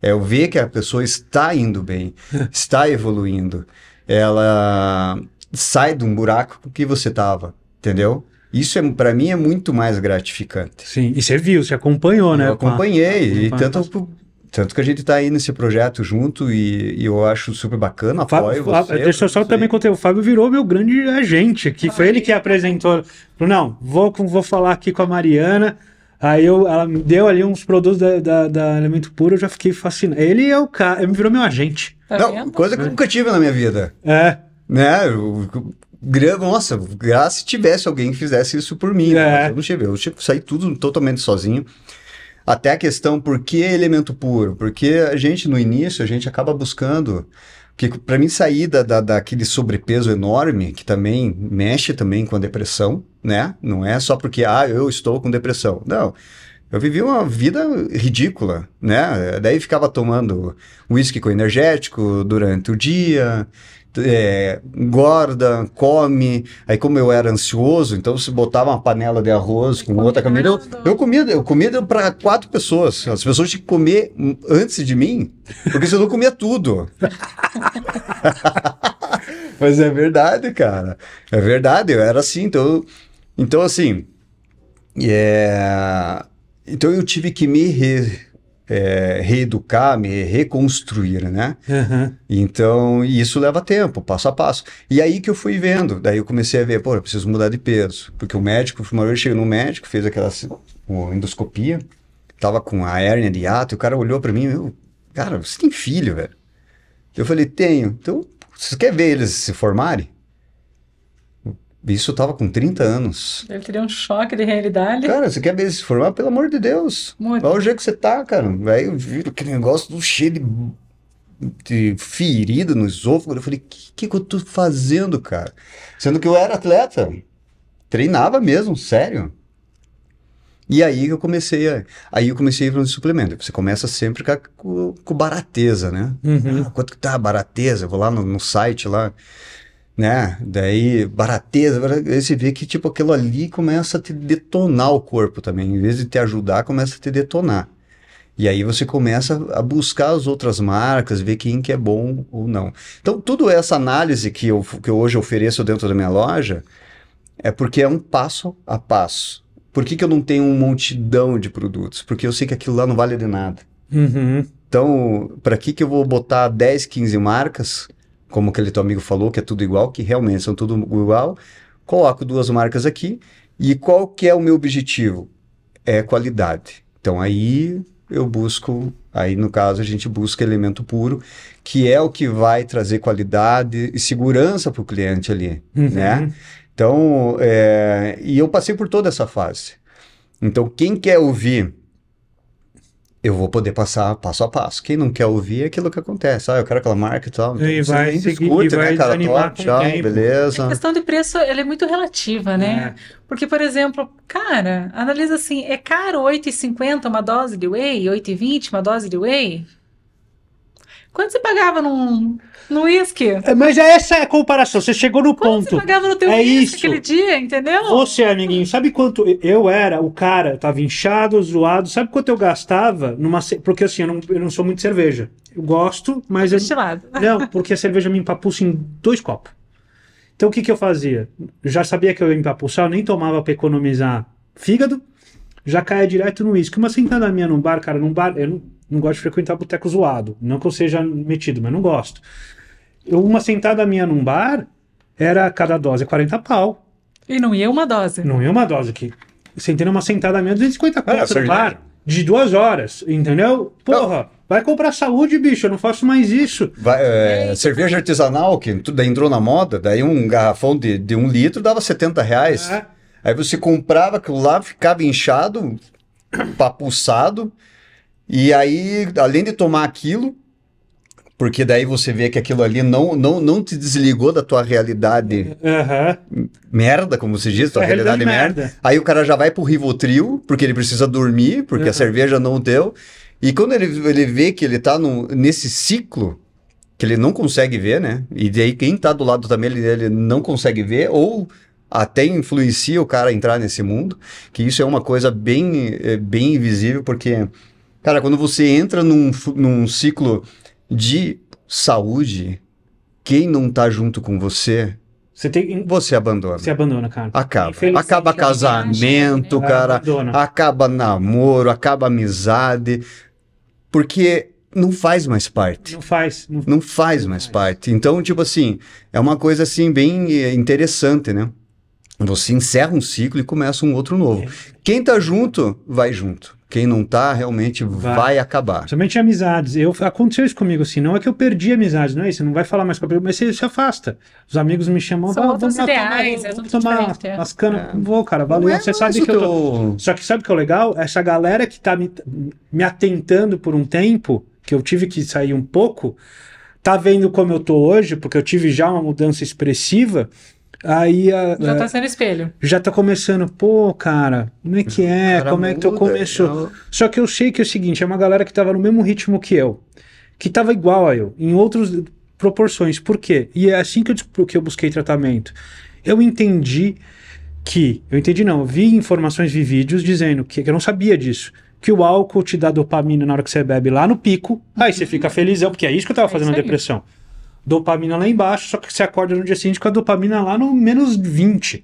É eu ver que a pessoa está indo bem, está evoluindo. Ela sai de um buraco que você estava, entendeu? Isso, é, para mim, é muito mais gratificante. Sim, e você viu, você acompanhou, né? Eu acompanhei, e tanto Tanto que a gente está aí nesse projeto junto e, e eu acho super bacana, apoio Fábio, você. Deixa eu só também contar, o Fábio virou meu grande agente aqui, foi ele que apresentou. Não, vou, vou falar aqui com a Mariana, aí eu, ela me deu ali uns produtos da, da, da Elemento Puro, eu já fiquei fascinado. Ele é o cara, ele virou meu agente. Tá Não, coisa que eu nunca tive na minha vida. É. Né, eu, nossa, graças se tivesse alguém que fizesse isso por mim, né? É. eu não tive, eu tipo, saí tudo totalmente sozinho. Até a questão por que elemento puro? Porque a gente, no início, a gente acaba buscando porque para mim sair da, da, daquele sobrepeso enorme, que também mexe também com a depressão, né? Não é só porque, ah, eu estou com depressão. Não. Eu vivi uma vida ridícula, né? Daí ficava tomando uísque com energético durante o dia, é, engorda, come. Aí, como eu era ansioso, então se botava uma panela de arroz com outra comida. Eu, eu comia, eu comia para quatro pessoas. As pessoas tinham que comer antes de mim, porque senão eu comia tudo. Mas é verdade, cara. É verdade, eu era assim. Então, então assim. Yeah. É, então eu tive que me re é, reeducar, me reconstruir, né? Uhum. Então, isso leva tempo, passo a passo. E aí que eu fui vendo, daí eu comecei a ver, pô, eu preciso mudar de peso. Porque o médico, uma vez eu cheguei no médico, fez aquela endoscopia, tava com a hérnia de hiato, e o cara olhou para mim, meu, cara, você tem filho, velho? Eu falei, tenho. Então, você quer ver eles se formarem? Isso eu tava com 30 anos. Ele teria um choque de realidade. Cara, você quer se formar? Pelo amor de Deus. Muito. Olha o jeito que você tá, cara. Aí eu vi aquele negócio do cheio de, de ferida no esôfago. Eu falei, o que, que, que eu tô fazendo, cara? Sendo que eu era atleta. Treinava mesmo, sério. E aí eu comecei a, aí eu comecei a ir para um suplemento. Você começa sempre com, com barateza, né? Uhum. Ah, quanto que tá a barateza? Eu vou lá no, no, site lá né? Daí, barateza, barateza, você vê que, tipo, aquilo ali começa a te detonar o corpo também. Em vez de te ajudar, começa a te detonar. E aí você começa a buscar as outras marcas, ver quem que é bom ou não. Então, toda essa análise que eu, que eu hoje ofereço dentro da minha loja é porque é um passo a passo. Por que, que eu não tenho um montidão de produtos? Porque eu sei que aquilo lá não vale de nada. Uhum. Então, para que, que eu vou botar 10, 15 marcas como aquele teu amigo falou, que é tudo igual, que realmente são tudo igual, coloco duas marcas aqui e qual que é o meu objetivo? É qualidade. Então aí eu busco, aí no caso a gente busca elemento puro, que é o que vai trazer qualidade e segurança para o cliente ali, uhum. né? Então, é, e eu passei por toda essa fase. Então, quem quer ouvir eu vou poder passar passo a passo. Quem não quer ouvir é aquilo que acontece. Ah, eu quero aquela marca e tal. Então, e vai nem seguir, discute, e vai né, cara? Top, tchau, tempo. beleza. A questão de preço, ela é muito relativa, né? É. Porque, por exemplo, cara, analisa assim, é caro 8,50 uma dose de whey, 8,20 uma dose de whey? Quanto você pagava num, uísque? É, mas essa é a comparação, você chegou no quanto ponto. Quanto você pagava no teu é uísque aquele dia, entendeu? Você, amiguinho, sabe quanto eu era, o cara, tava inchado, zoado, sabe quanto eu gastava numa... Porque assim, eu não, eu não sou muito cerveja. Eu gosto, mas... Destilado. Eu... Não, porque a cerveja me empapuça em dois copos. Então o que que eu fazia? já sabia que eu ia empapuçar, eu nem tomava para economizar fígado, já caia direto no uísque. Uma sentada minha num bar, cara, num bar, eu não, não gosto de frequentar boteco zoado. Não que eu seja metido, mas não gosto. uma sentada minha num bar era cada dose 40 pau. E não ia uma dose. Não ia uma dose aqui. Sentei uma sentada minha 250 pau ah, no bar. De duas horas, entendeu? Porra, não. vai comprar saúde, bicho, eu não faço mais isso. Vai, é, cerveja artesanal, que tudo entrou na moda, daí um garrafão de, de um litro dava 70 reais. É. Aí você comprava aquilo lá, ficava inchado, papuçado, e aí, além de tomar aquilo, porque daí você vê que aquilo ali não, não, não te desligou da tua realidade uhum. merda, como se diz, tua é realidade, realidade merda. merda. Aí o cara já vai pro Rivotril, porque ele precisa dormir, porque uhum. a cerveja não deu. E quando ele, ele vê que ele tá no, nesse ciclo, que ele não consegue ver, né? E daí quem tá do lado também, ele, ele não consegue ver, ou até influencia o cara a entrar nesse mundo, que isso é uma coisa bem, é, bem invisível, porque, cara, quando você entra num, num ciclo de saúde, quem não tá junto com você você tem. Você abandona. Você abandona, cara. Acaba. Acaba casamento, é cara. Abandona. Acaba namoro, acaba amizade. Porque não faz mais parte. Não faz. Não, não faz não mais faz. parte. Então, tipo assim, é uma coisa assim bem eh, interessante, né? Você encerra um ciclo e começa um outro novo. É. Quem tá junto, vai junto. Quem não tá, realmente vai, vai acabar. Somente amizades. Eu, aconteceu isso comigo, assim. Não é que eu perdi amizades, não é isso. Não vai falar mais com a pessoa, mas você se afasta. Os amigos me chamam, São ah, vamos ideais, tomar, é vamos tomar é. as canas. É. Vou, cara, valeu. É, você sabe que eu tô... Teu... Só que sabe o que é legal? Essa galera que tá me, me atentando por um tempo, que eu tive que sair um pouco, tá vendo como eu tô hoje, porque eu tive já uma mudança expressiva, Aí a, já tá é. sendo espelho. Já tá começando, pô, cara, como é que uhum. é? como é que tu começou? Só que eu sei que é o seguinte, é uma galera que tava no mesmo ritmo que eu, que tava igual a eu, em outras proporções. Por quê? E é assim que eu, que eu busquei tratamento. Eu entendi que, eu entendi não, vi informações, vi vídeos dizendo que, que eu não sabia disso, que o álcool te dá dopamina na hora que você bebe lá no pico, aí você uhum. fica felizão, porque é isso que eu tava é fazendo na depressão. Aí dopamina lá embaixo, só que você acorda no dia seguinte com a dopamina lá no menos 20.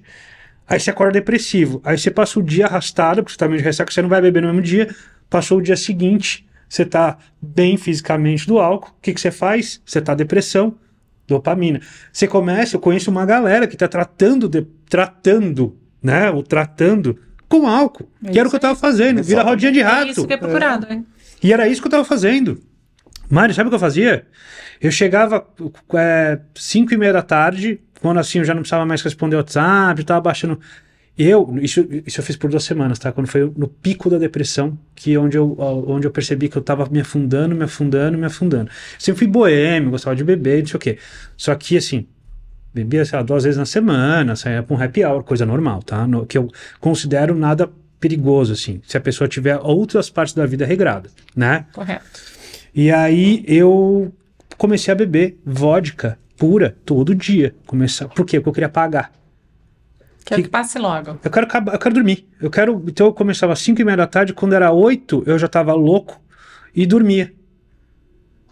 Aí você acorda depressivo. Aí você passa o dia arrastado, porque você tá meio de ressaca, você não vai beber no mesmo dia. Passou o dia seguinte, você tá bem fisicamente do álcool. O que, que você faz? Você tá depressão, dopamina. Você começa, eu conheço uma galera que tá tratando, de, tratando, né? O tratando com álcool. É que era o que eu tava fazendo. vira rodinha de rato. É isso que é procurado, é. Né? E era isso que eu tava fazendo. Mário, sabe o que eu fazia? Eu chegava é, cinco e meia da tarde, quando assim eu já não precisava mais responder WhatsApp, eu estava baixando. Eu, isso, isso eu fiz por duas semanas, tá? Quando foi no pico da depressão, que é onde eu, onde eu percebi que eu tava me afundando, me afundando, me afundando. Sempre fui boêmio, gostava de beber, não sei o quê. Só que, assim, bebia, sei lá, duas vezes na semana, saia pra um happy hour, coisa normal, tá? No, que eu considero nada perigoso, assim, se a pessoa tiver outras partes da vida regrada, né? Correto. E aí eu comecei a beber vodka pura todo dia. Começar, por quê? Porque eu queria pagar. Quero que, que passe logo. Eu quero, eu quero dormir. Eu quero. Então eu começava às 5 e meia da tarde, quando era 8, eu já estava louco e dormia.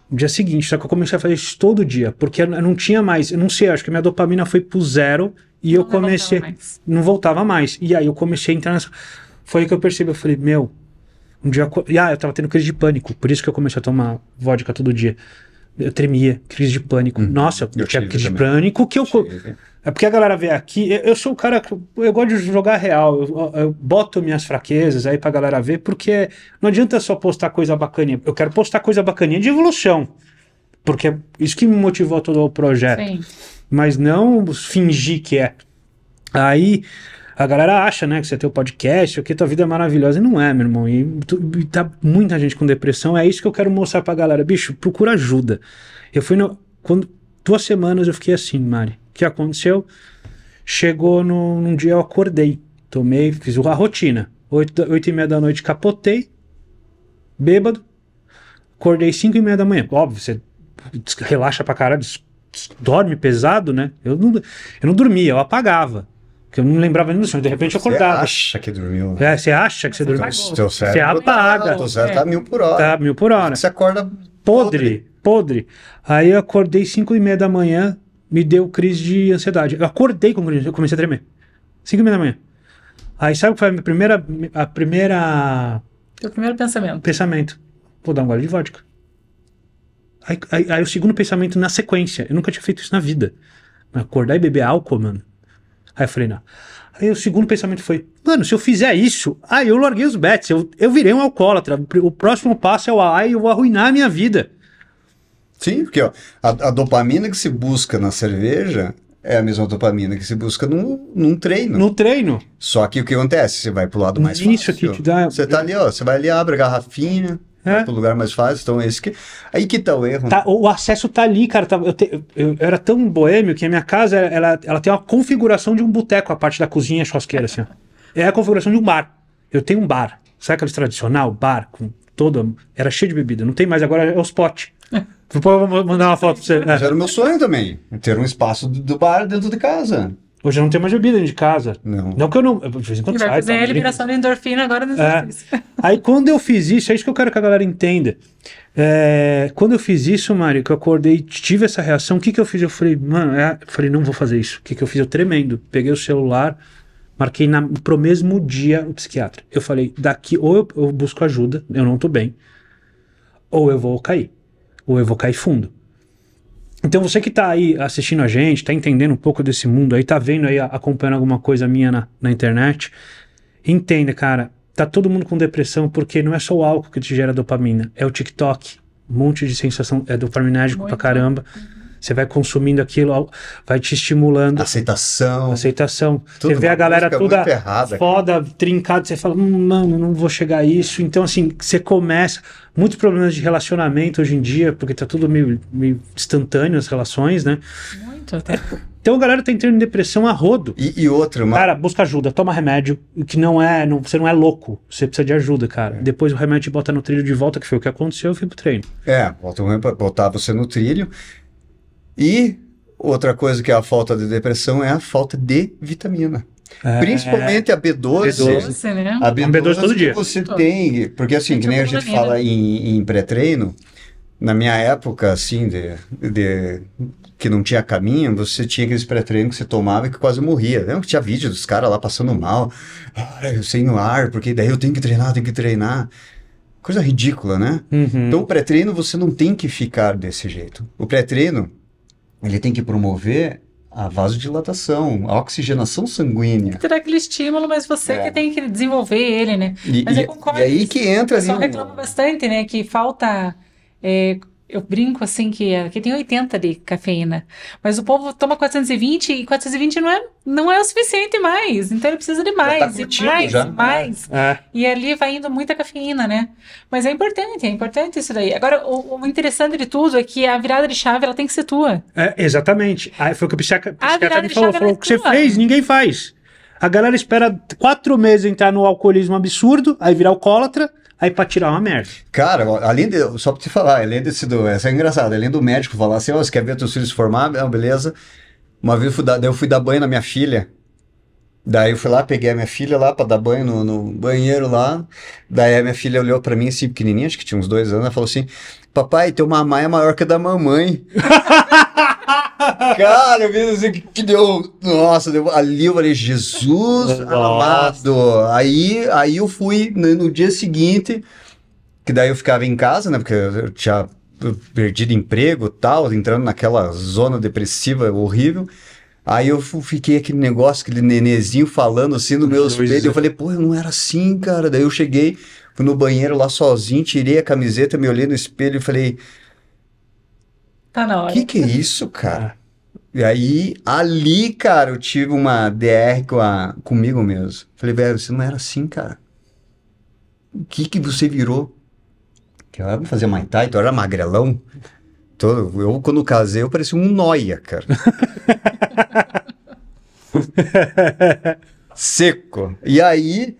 No dia seguinte, só que eu comecei a fazer isso todo dia, porque eu não tinha mais, eu não sei, acho que minha dopamina foi pro zero e não eu comecei. Não voltava mais. E aí eu comecei a entrar nessa. Foi aí que eu percebi, eu falei, meu, um dia. E, ah, eu tava tendo crise de pânico, por isso que eu comecei a tomar vodka todo dia eu tremia, crise de pânico. Hum, Nossa, eu, eu tinha crise também. de pânico que eu. É porque a galera vê aqui, eu, eu sou o cara que. Eu, eu gosto de jogar real, eu, eu, boto minhas fraquezas aí pra galera ver, porque não adianta só postar coisa bacaninha. Eu quero postar coisa bacaninha de evolução. Porque é isso que me motivou todo o projeto. Sim. Mas não fingir que é. Aí a galera acha, né, que você tem o podcast, que tua vida é maravilhosa. E não é, meu irmão. E, e tá muita gente com depressão. É isso que eu quero mostrar pra galera. Bicho, procura ajuda. Eu fui no. Quando, duas semanas eu fiquei assim, Mari. O que aconteceu? Chegou no, num dia eu acordei. Tomei, fiz a rotina. Oito, oito e meia da noite capotei. Bêbado. Acordei cinco e meia da manhã. Óbvio, você relaxa pra caralho, dorme pesado, né? Eu não, eu não dormia, eu apagava. Que eu não lembrava nem do sonho, de repente eu acordava. Você acha que dormiu? É, você acha que você dormiu? Teu, cérebro você apaga. Teu cérebro tá, tá é. mil por hora. Tá mil por hora. Você acorda podre, podre. podre. Aí eu acordei 5 e meia da manhã, me deu crise de ansiedade. Eu acordei com crise, eu comecei a tremer. 5 e meia da manhã. Aí sabe o que foi a minha primeira. A primeira. o primeiro pensamento. Pensamento. Vou dar um gole de vodka. Aí, aí, aí, o segundo pensamento na sequência. Eu nunca tinha feito isso na vida. acordar e beber álcool, mano. Aí eu falei, não. Aí o segundo pensamento foi, mano, se eu fizer isso, aí eu larguei os bets, eu, eu virei um alcoólatra. O próximo passo é o AI, eu vou arruinar a minha vida. Sim, porque ó, a, a, dopamina que se busca na cerveja é a mesma dopamina que se busca num, num treino. No treino. Só que o que acontece? Você vai pro lado mais isso fácil. Isso aqui te dá... Você tá ali, ó, você vai ali, abre a garrafinha, é. Vai lugar mais fácil, então é esse que... Aí que tá o erro. Tá, o acesso tá ali, cara. Tá, eu, te, eu, eu, era tão boêmio que a minha casa, ela, ela tem uma configuração de um boteco, a parte da cozinha churrasqueira, assim. Ó. É a configuração de um bar. Eu tenho um bar. Sabe aquele tradicional bar com todo... Era cheio de bebida. Não tem mais, agora é os potes. Depois é. eu vou mandar uma foto pra você. É. Né? Mas era o meu sonho também. Ter um espaço do, do bar dentro de casa. Hoje eu não tenho mais bebida dentro de casa. Não. Não que eu não. De vez em quando e vai fazer tá, a liberação de endorfina agora nos exercício. É, aí quando eu fiz isso, é isso que eu quero que a galera entenda. É, quando eu fiz isso, Mário, que eu acordei tive essa reação, o que, que eu fiz? Eu falei, mano, é, eu falei, não vou fazer isso. O que, que eu fiz? Eu tremendo. Peguei o celular, marquei na, pro mesmo dia o psiquiatra. Eu falei, daqui ou eu, eu busco ajuda, eu não tô bem, ou eu vou cair. Ou eu vou cair fundo. Então você que está aí assistindo a gente, está entendendo um pouco desse mundo aí, está vendo aí, acompanhando alguma coisa minha na, na internet, entenda, cara, tá todo mundo com depressão porque não é só o álcool que te gera dopamina, é o TikTok, um monte de sensação, é dopaminérgico Muito. pra caramba. Uhum. Você vai consumindo aquilo, vai te estimulando. Aceitação. Aceitação. você vê a galera toda foda, trincada, você fala, hum, mano, não vou chegar a isso. Então, assim, você começa. Muitos problemas de relacionamento hoje em dia, porque tá tudo meio, meio instantâneo as relações, né? Muito até. É, então a galera tá entrando em depressão a rodo. E, e outro, Cara, busca ajuda, toma remédio, que não é. Não, você não é louco, você precisa de ajuda, cara. É. Depois o remédio te bota no trilho de volta, que foi o que aconteceu, eu fui pro treino. É, volta o pra botar você no trilho. E outra coisa que é a falta de depressão é a falta de vitamina. É, Principalmente a B12. B12 né? A B12, B12 todo dia. Você todo. tem, porque assim, tem que nem a gente fala em, em pré-treino, na minha época, assim, de, de que não tinha caminho, você tinha aqueles pré-treinos que você tomava e que quase morria. Lembra né? que tinha vídeo dos caras lá passando mal, sem no ar, porque daí eu tenho que treinar, tenho que treinar. Coisa ridícula, né? Uhum. Então, o pré-treino você não tem que ficar desse jeito. O pré-treino, ele tem que promover a vasodilatação, a oxigenação sanguínea. Terá aquele estímulo, mas você é. que tem que desenvolver ele, né? E, mas e, eu concordo. E aí que entra... O pessoal em... reclama bastante, né? Que falta... É, eu brinco assim que aqui é, tem 80 de cafeína, mas o povo toma 420 e 420 não é, não é o suficiente mais, então ele precisa de tá mais, tá curtindo, e mais, já. e mais. É. é. E ali vai indo muita cafeína, né? Mas é importante, é importante isso daí. Agora, o, o interessante de tudo é que a virada de chave ela tem que ser tua. É, exatamente. Ah, foi o que o psiquiatra, psiquiatra me falou, falou, é o que você fez, ninguém faz. A galera espera quatro meses entrar no alcoolismo absurdo, aí virar alcoólatra, aí pra tirar uma merda. Cara, além de. Só pra te falar, além desse. Do, essa é engraçada, além do médico falar assim, ó, oh, você quer ver teus filhos se formar? Não, ah, beleza. Uma vez eu fui, dar, eu fui dar banho na minha filha. Daí eu fui lá, peguei a minha filha lá para dar banho no, no, banheiro lá. Daí a minha filha olhou para mim assim, pequenininha, acho que tinha uns dois anos, ela falou assim: Papai, teu mamãe é maior que a da mamãe. Cara, eu vi assim que deu. Nossa, deu, ali eu falei, Jesus amado. Aí, aí eu fui né, no dia seguinte, que daí eu ficava em casa, né? Porque eu tinha perdido emprego tal, entrando naquela zona depressiva horrível. Aí eu fiquei aquele negócio, aquele nenenzinho falando assim no meu espelho. Eu falei, pô, eu não era assim, cara. Daí eu cheguei, fui no banheiro lá sozinho, tirei a camiseta, me olhei no espelho e falei, Tá na hora. Que que é isso, cara? E aí, ali, cara, eu tive uma DR com a, comigo mesmo. Falei, velho, você não era assim, cara. O que que você virou? Que eu era fazer Muay Thai, eu era magrelão. Todo, eu, quando casei, eu parecia um noia, cara. Seco. E aí,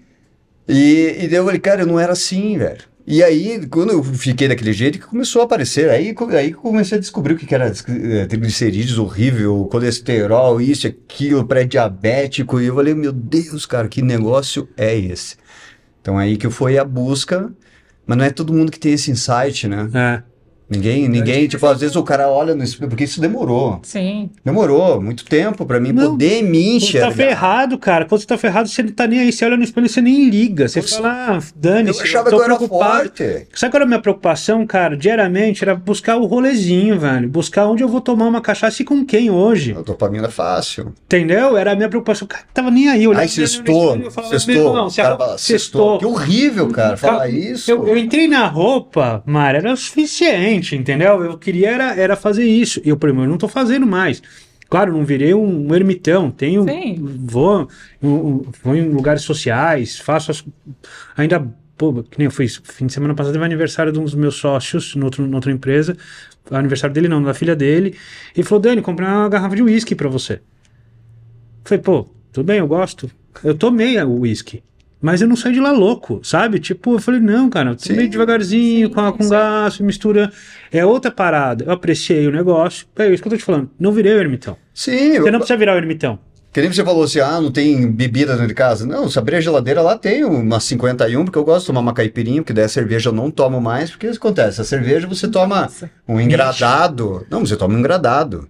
e, e daí eu falei, cara, eu não era assim, velho. E aí, quando eu fiquei daquele jeito, que começou a aparecer. Aí, aí comecei a descobrir o que era eh, triglicerídeos horrível, colesterol, isso, aquilo, pré-diabético. E eu falei, meu Deus, cara, que negócio é esse? Então, aí que foi a busca. Mas não é todo mundo que tem esse insight, né? É. Ninguém, ninguém, tipo, às vezes o cara olha no espelho, porque isso demorou. Sim. Demorou muito tempo para mim não, poder me enxergar. Você tá ferrado, cara. Quando você tá ferrado, você não tá nem aí. Você olha no espelho, você nem liga. Você eu fala, ah, dane-se. Eu achava eu que eu era forte. Sabe qual era a minha preocupação, cara? Diariamente era buscar o rolezinho, velho. Buscar onde eu vou tomar uma cachaça e com quem hoje. A dopamina é fácil. Entendeu? Era a minha preocupação. Cara, tava nem aí. Olhava Ai, sextou. Sextou. cestou. Que horrível, cara, falar isso. Eu, eu entrei na roupa, Mara, era o suficiente gente, entendeu? Eu queria era, era fazer isso. E eu, problema, eu não tô fazendo mais. Claro, não virei um, um ermitão. Tenho. Sim. Vou, um, vou em lugares sociais, faço as, Ainda. Pô, que nem eu fiz. Fim de semana passado teve aniversário de um dos meus sócios, noutra outro, empresa. Aniversário dele não, da filha dele. Ele falou: Dani, comprei uma garrafa de uísque para você. Foi, falei, pô, tudo bem, eu gosto. Eu tomei o uísque. Mas eu não saí de lá louco, sabe? Tipo, eu falei, não, cara, eu meio devagarzinho, sim, com, a, com sim. gasto, mistura. É outra parada. Eu apreciei o negócio. É isso que eu tô te falando. Não virei o ermitão. Sim. Você eu... não precisa virar o ermitão. Que nem você falou assim, ah, não tem bebida dentro de casa. Não, se abrir a geladeira lá tem uma 51, porque eu gosto de tomar uma caipirinha, porque daí a cerveja eu não tomo mais, porque acontece, a cerveja você toma Nossa. um engradado. Não, você toma um engradado.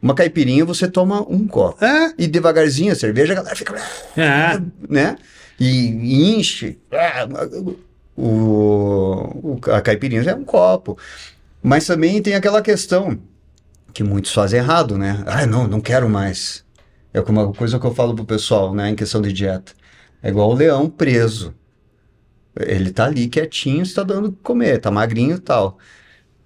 Uma caipirinha você toma um copo. É. E devagarzinho a cerveja, a galera fica. É. Né? e enche. É, o, a caipirinha já é um copo. Mas também tem aquela questão que muitos fazem errado, né? Ah, não, não quero mais. É uma coisa que eu falo pro pessoal, né, em questão de dieta. É igual o leão preso. Ele tá ali quietinho, está dando comer, tá magrinho e tal.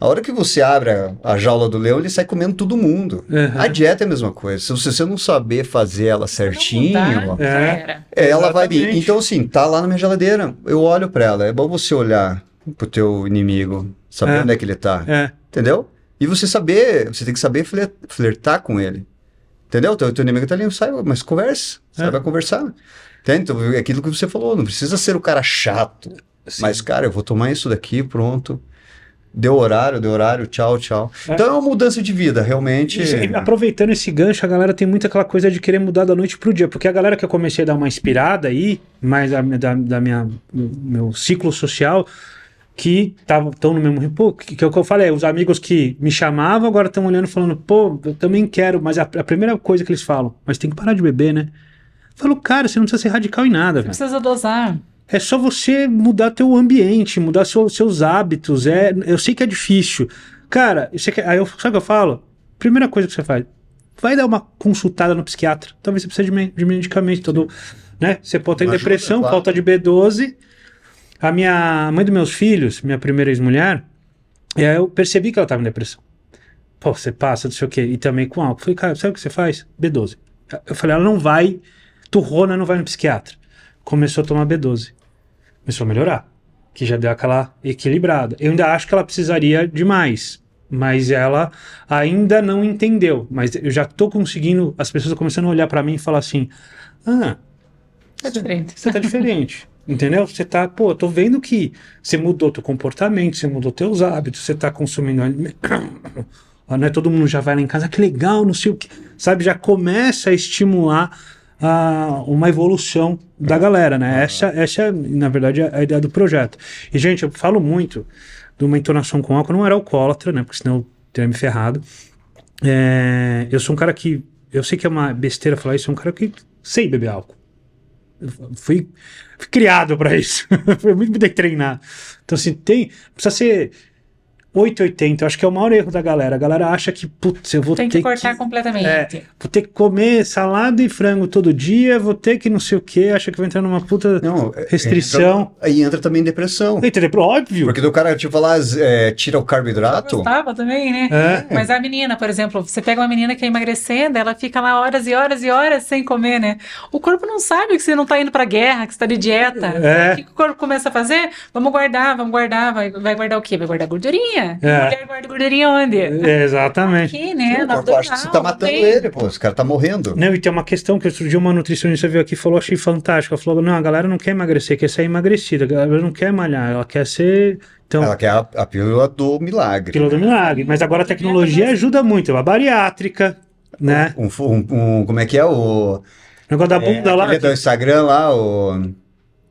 A hora que você abre a, a jaula do leão, ele sai comendo todo mundo. Uhum. A dieta é a mesma coisa. Se você não saber fazer ela certinho, mudar, é. é. ela Exatamente. vai vir. Então, assim, tá lá na minha geladeira, eu olho para ela. É bom você olhar pro teu inimigo, saber é. onde é que ele tá. É. Entendeu? E você saber, você tem que saber flertar com ele. Entendeu? Teu, teu inimigo tá ali, sai, mas conversa. Você vai é. conversar. entendeu? Então, é aquilo que você falou, não precisa ser o cara chato. Sim. Mas, cara, eu vou tomar isso daqui, pronto. Deu horário, deu horário, tchau, tchau. É. Então é uma mudança de vida, realmente. Isso, aproveitando esse gancho, a galera tem muita aquela coisa de querer mudar da noite pro dia, porque a galera que eu comecei a dar uma inspirada aí, mais da, da, da minha meu, ciclo social, que estão no mesmo pô, que, que é o que eu falei, é os amigos que me chamavam agora estão olhando falando, pô, eu também quero, mas a, a primeira coisa que eles falam, mas tem que parar de beber, né? Eu falo, cara, você não precisa ser radical em nada. Você precisa dosar. É só você mudar teu ambiente, mudar seu, seus hábitos. É, eu sei que é difícil. Cara, você aí eu, sabe o que eu falo? Primeira coisa que você faz, vai dar uma consultada no psiquiatra. Talvez você precise de, de medicamento. Todo, né? Você pode ter depressão, claro. falta de B12. A minha a mãe dos meus filhos, minha primeira ex-mulher, é, eu percebi que ela estava em depressão. Pô, você passa, não sei o quê. E também com álcool. Falei, cara, sabe o que você faz? B12. Eu falei, ela não vai, turrona não vai no psiquiatra. Começou a tomar B12 começou a melhorar. Que já deu aquela equilibrada. Eu ainda acho que ela precisaria de mais. Mas ela ainda não entendeu. Mas eu já tô conseguindo. As pessoas começando a olhar para mim e falar assim: Ah, tá, tá diferente. Você tá diferente. Entendeu? Você tá, pô, tô vendo que você mudou teu comportamento, você mudou teus hábitos, você tá consumindo Não é todo mundo já vai lá em casa, ah, que legal, não sei o que. Sabe, já começa a estimular uma evolução da galera, né? Ah. Essa, essa, na verdade, é a ideia do projeto. E, gente, eu falo muito de uma entonação com álcool, não era alcoólatra, né? Porque senão eu teria me é ferrado. É, eu sou um cara que. Eu sei que é uma besteira falar isso, eu sou um cara que sei beber álcool. Fui, fui criado para isso. Foi muito bem treinar. Então, assim, tem. Precisa ser 8,80. Eu acho que é o maior erro da galera. A galera acha que, putz, eu vou ter que. Tem que cortar completamente. É, vou ter que comer salada e frango todo dia, vou ter que não sei o quê, acha que vai entrar numa puta não, é, restrição. Entra, aí entra também depressão. Entra, óbvio. Porque do cara, tipo, lá, é, tira o carboidrato. Eu gostava também, né? É. Mas a menina, por exemplo, você pega uma menina que é emagrecendo, ela fica lá horas e horas e horas sem comer, né? O corpo não sabe que você não tá indo pra guerra, que você tá de dieta. É. O que o corpo começa a fazer? Vamos guardar, vamos guardar. Vai, vai guardar o quê? Vai guardar gordurinha gordurinha. É. Mulher guarda gordurinha onde? É, exatamente. Aqui, né? Sim, eu acho que você tá matando tem. ele, pô. Esse cara tá morrendo. Não, e tem uma questão que surgiu uma nutricionista veio aqui e falou, achei fantástico. Ela falou, não, a galera não quer emagrecer, quer ser emagrecida. A galera não quer malhar, ela quer ser então, ela quer a, a pílula do milagre. Pílula do né? milagre. Mas agora a tecnologia ajuda muito. É a bariátrica, né? Um, um, um como é que é o... o negócio da bunda é, lá. do Instagram lá, o...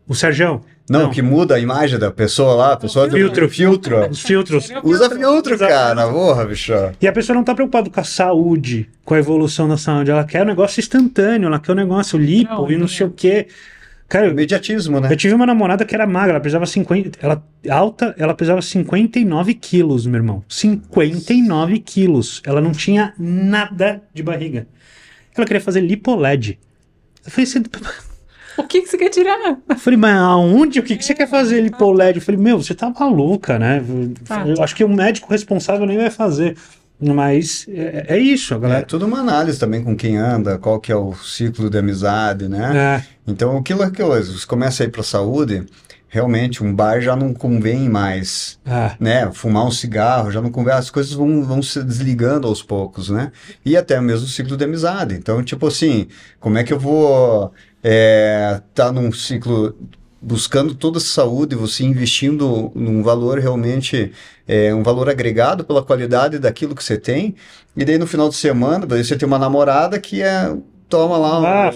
O Sergão. Não, não, que muda a imagem da pessoa lá, a pessoa filtro. Do... filtro. Os filtros. É Usa filtro, Exato. cara. Porra, bicho. E a pessoa não tá preocupada com a saúde, com a evolução da saúde. Ela quer um negócio instantâneo, ela quer um negócio lipo não, e não é. sei o quê. Cara, Imediatismo, né? Eu tive uma namorada que era magra, ela pesava 50. Ela, alta, ela pesava 59 quilos, meu irmão. 59 quilos. Ela não tinha nada de barriga. Ela queria fazer lipoled. Eu falei, você. O que, que você quer tirar? Eu falei, mas aonde? O que, que você quer fazer? Ele pôr o LED. Eu falei, meu, você tá maluca, né? Tá. Eu acho que o médico responsável nem vai fazer. Mas é, é, isso, galera. É tudo uma análise também com quem anda, qual que é o ciclo de amizade, né? É. Então, aquilo que você começa a ir para saúde, realmente um bar já não convém mais, é. né? Fumar um cigarro já não convém, as coisas vão, vão se desligando aos poucos, né? E até mesmo o ciclo de amizade. Então, tipo assim, como é que eu vou é, tá num ciclo buscando toda essa saúde, você investindo num valor realmente, é, um valor agregado pela qualidade daquilo que você tem, e daí no final de semana, daí você tem uma namorada que é toma lá um, ah,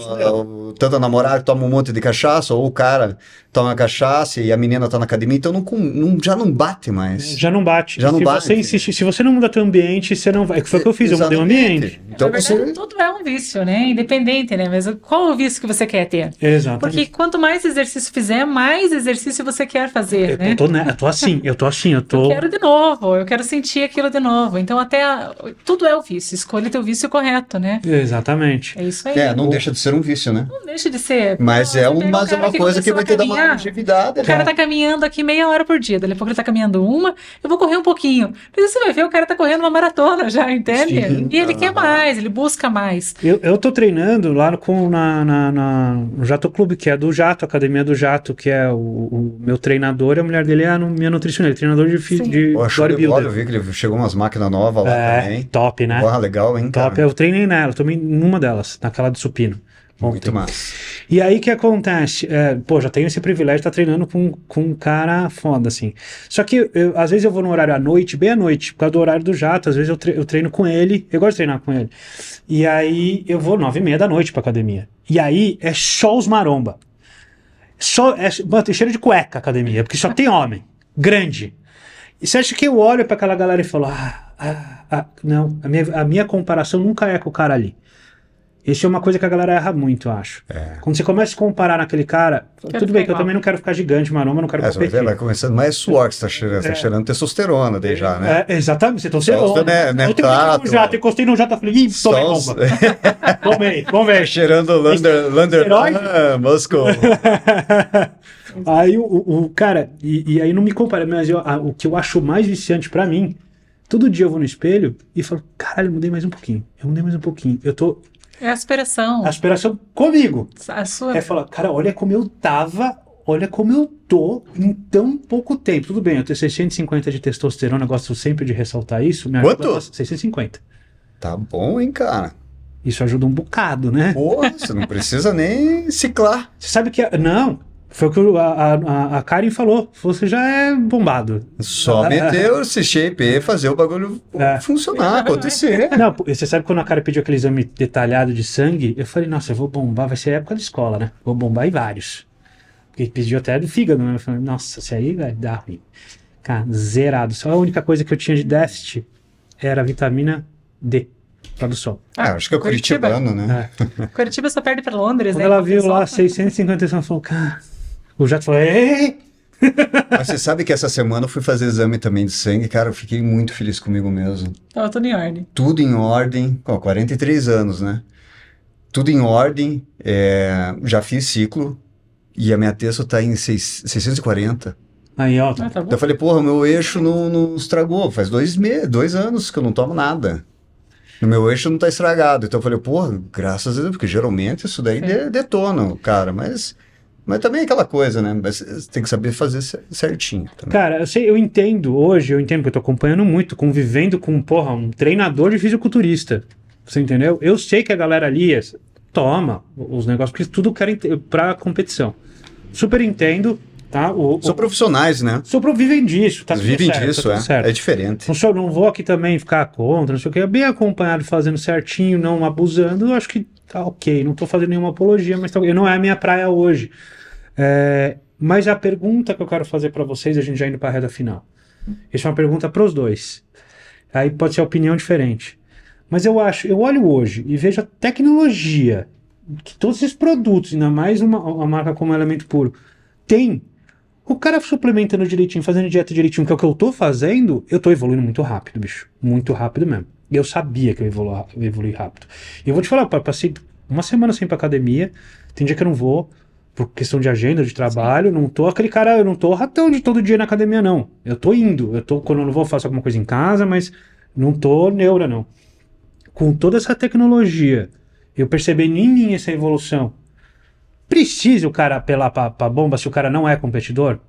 tanto a namorada toma um monte de cachaça, ou o cara toma cachaça e a menina tá na academia, então não, não, já não bate mais. Já não bate. Já não se bate. você insiste, se você não muda teu ambiente, você não vai. É foi o que eu fiz, Exatamente. eu mudei o ambiente. Então, verdade, você... tudo é um vício, né? Independente, né? Mas qual o vício que você quer ter? Exatamente. Porque quanto mais exercício fizer, mais exercício você quer fazer, eu, né? Eu tô, né? eu tô assim, eu tô assim, eu tô... Eu quero de novo, eu quero sentir aquilo de novo. Então até... A... Tudo é o vício, escolha teu vício correto, né? Exatamente. É isso isso aí. É, não deixa de ser um vício, né? Não deixa de ser. É mas é, um, mas é uma que coisa que vai ter da dar uma longevidade. O cara é. tá caminhando aqui meia hora por dia, daqui a pouco ele tá caminhando uma, eu vou correr um pouquinho. Mas você vai ver, o cara tá correndo uma maratona já, entende? Sim. E ele ah. quer tá mais, ele busca mais. Eu, eu tô treinando lá com, na, na, na, no Jato Clube, que é do Jato, Academia do Jato, que é o, o meu treinador, e a mulher dele é a minha nutricionista, treinador de, Sim. de Pô, bodybuilder. Eu vi que ele chegou umas máquinas novas lá é, também. Top, né? Porra, legal, hein? Top, cara? eu treinei nela, tomei numa delas, na aquela de supino. Ontem. Muito massa. E aí que acontece? É, pô, já tenho esse privilégio de estar tá treinando com, com um cara foda, assim. Só que eu, às vezes eu vou no horário à noite, bem à noite, por causa do horário do jato. Às vezes eu, tre eu treino com ele, eu gosto de treinar com ele. E aí eu vou nove e meia da noite pra academia. E aí é só os maromba. Só, é, mano, tem cheiro de cueca a academia, porque só tem homem, grande. E você acha que eu olho para aquela galera e falo, ah, ah, ah, não, a minha, a minha comparação nunca é com o cara ali. Isso é uma coisa que a galera erra muito, eu acho. É. Quando você começa a comparar naquele cara, quero tudo bem que eu também não quero ficar gigante, mas não quero é, competir. Vai, ver, vai começando, mas suor que você tá cheirando, é. tá cheirando testosterona daí já, né? É, exatamente, você tá cheirando. Né, eu tenho um jato, encostei num jato, e falei, ih, tomei Sons... tomei, Cheirando Lander, Lander ah, Moscou. aí o, o cara, e, e, aí não me compara, mas eu, a, o que eu acho mais viciante pra mim, todo dia eu vou no espelho e falo, caralho, mudei mais um pouquinho, eu mudei mais um pouquinho, eu tô é aspiração. Aspiração comigo. A sua... É falar, cara, olha como eu tava, olha como eu tô em tão pouco tempo. Tudo bem, eu tenho 650 de testosterona, gosto sempre de ressaltar isso. Me Quanto? Ajuda, 650. Tá bom, hein, cara. Isso ajuda um bocado, né? Porra, você não precisa nem ciclar. Você sabe que. É, não, foi o que a, a, a Karen falou. Você já é bombado. Só meter o shape fazer o bagulho é. funcionar, acontecer. É. Não, você sabe quando a Karen pediu aquele exame detalhado de sangue? Eu falei, nossa, eu vou bombar, vai ser época de escola, né? Vou bombar em vários. Porque pediu até do fígado, né? Eu falei, nossa, isso aí vai dar ruim. Cara, zerado. Só a única coisa que eu tinha de déficit era vitamina D para do sol. Ah, acho que é o Curitiba. curitibano, né? É. Curitiba só perde para Londres, Quando né? ela viu lá 650 e falou, cara, o jato falou, ei! Mas você sabe que essa semana eu fui fazer exame também de sangue, cara, eu fiquei muito feliz comigo mesmo. Tava tudo em ordem. Tudo em ordem, ó, 43 anos, né? Tudo em ordem, é, já fiz ciclo e a minha testa tá em 6, 640. Aí, ó. Ah, tá então eu falei, porra, meu eixo não, não estragou, faz dois, me dois anos que eu não tomo nada. No meu eixo não tá estragado. Então eu falei, porra, graças a Deus, porque geralmente isso daí é. detona cara, mas mas também é aquela coisa, né? Mas você eh, tem que saber fazer certinho. Também. Cara, eu sei, eu entendo hoje, eu entendo que eu tô acompanhando muito, convivendo com, porra, um treinador de fisiculturista. Você entendeu? Eu sei que a galera ali eh, toma os negócios, porque tudo querem pra competição. Super entendo, tá? O, São o, profissionais, né? Só vivem disso, tá? Vivem certo, tá disso, tá é. Certo. É diferente. Não, sou, não vou aqui também ficar contra, não sei o que. Bem acompanhado, fazendo certinho, não abusando, eu acho que tá ok. Não tô fazendo nenhuma apologia, mas tá, não é a minha praia hoje. É, mas a pergunta que eu quero fazer para vocês, a gente já indo para a reta final. Essa é uma pergunta para os dois. Aí pode ser opinião diferente. Mas eu acho, eu olho hoje e vejo a tecnologia que todos esses produtos, ainda mais uma, uma marca como Elemento Puro, tem. O cara suplementando direitinho, fazendo dieta direitinho, que é o que eu tô fazendo, eu tô evoluindo muito rápido, bicho. Muito rápido mesmo. E eu sabia que eu evoluí, evolui rápido. E eu vou te falar, passei uma semana sem ir pra academia, tem dia que eu não vou, por questão de agenda, de trabalho, Sim. não tô aquele cara, eu não tô ratão de todo dia na academia, não. Eu tô indo, eu tô, quando eu não vou, faço alguma coisa em casa, mas não tô neura, não. Com toda essa tecnologia, eu percebi em mim essa evolução, precisa o cara apelar pra, pra bomba se o cara não é competidor?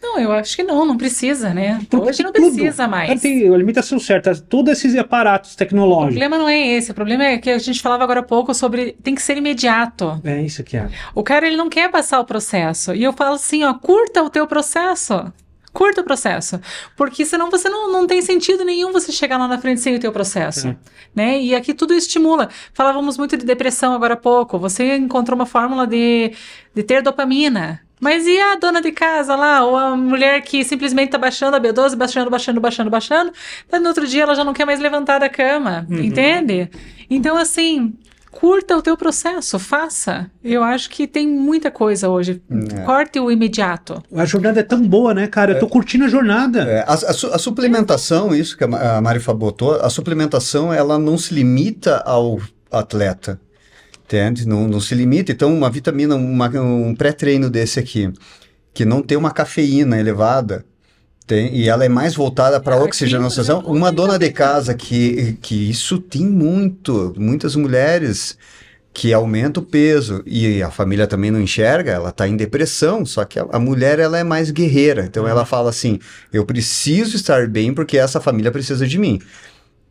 Não, eu acho que não, não precisa, né? Porque Hoje não tudo. precisa mais. Tem a limitação certa, todos esses aparatos tecnológicos. O problema não é esse, o problema é que a gente falava agora há pouco sobre tem que ser imediato. É isso que é. O cara ele não quer passar o processo. E eu falo assim, ó, curta o teu processo. Curta o processo, porque senão você não, não tem sentido nenhum você chegar lá na frente sem o teu processo, é. né? E aqui tudo estimula. Falávamos muito de depressão agora há pouco. Você encontrou uma fórmula de, de ter dopamina, mas e a dona de casa lá? Ou a mulher que simplesmente tá baixando a B12, baixando, baixando, baixando, baixando. Mas no outro dia ela já não quer mais levantar da cama, uhum. entende? Então, assim, curta o teu processo, faça. Eu acho que tem muita coisa hoje. É. Corte o imediato. A jornada é tão boa, né, cara? Eu tô é. curtindo a jornada. É. A, a, a, suplementação, isso que a Mari botou, a suplementação ela não se limita ao atleta Entende? Não, não se limita. Então, uma vitamina, uma, um pré-treino desse aqui, que não tem uma cafeína elevada, tem, e ela é mais voltada para a oxigenação. Uma dona de casa que, que isso tem muito, muitas mulheres que aumenta o peso e a família também não enxerga, ela está em depressão, só que a, a, mulher ela é mais guerreira, então ela uhum. fala assim, eu preciso estar bem porque essa família precisa de mim.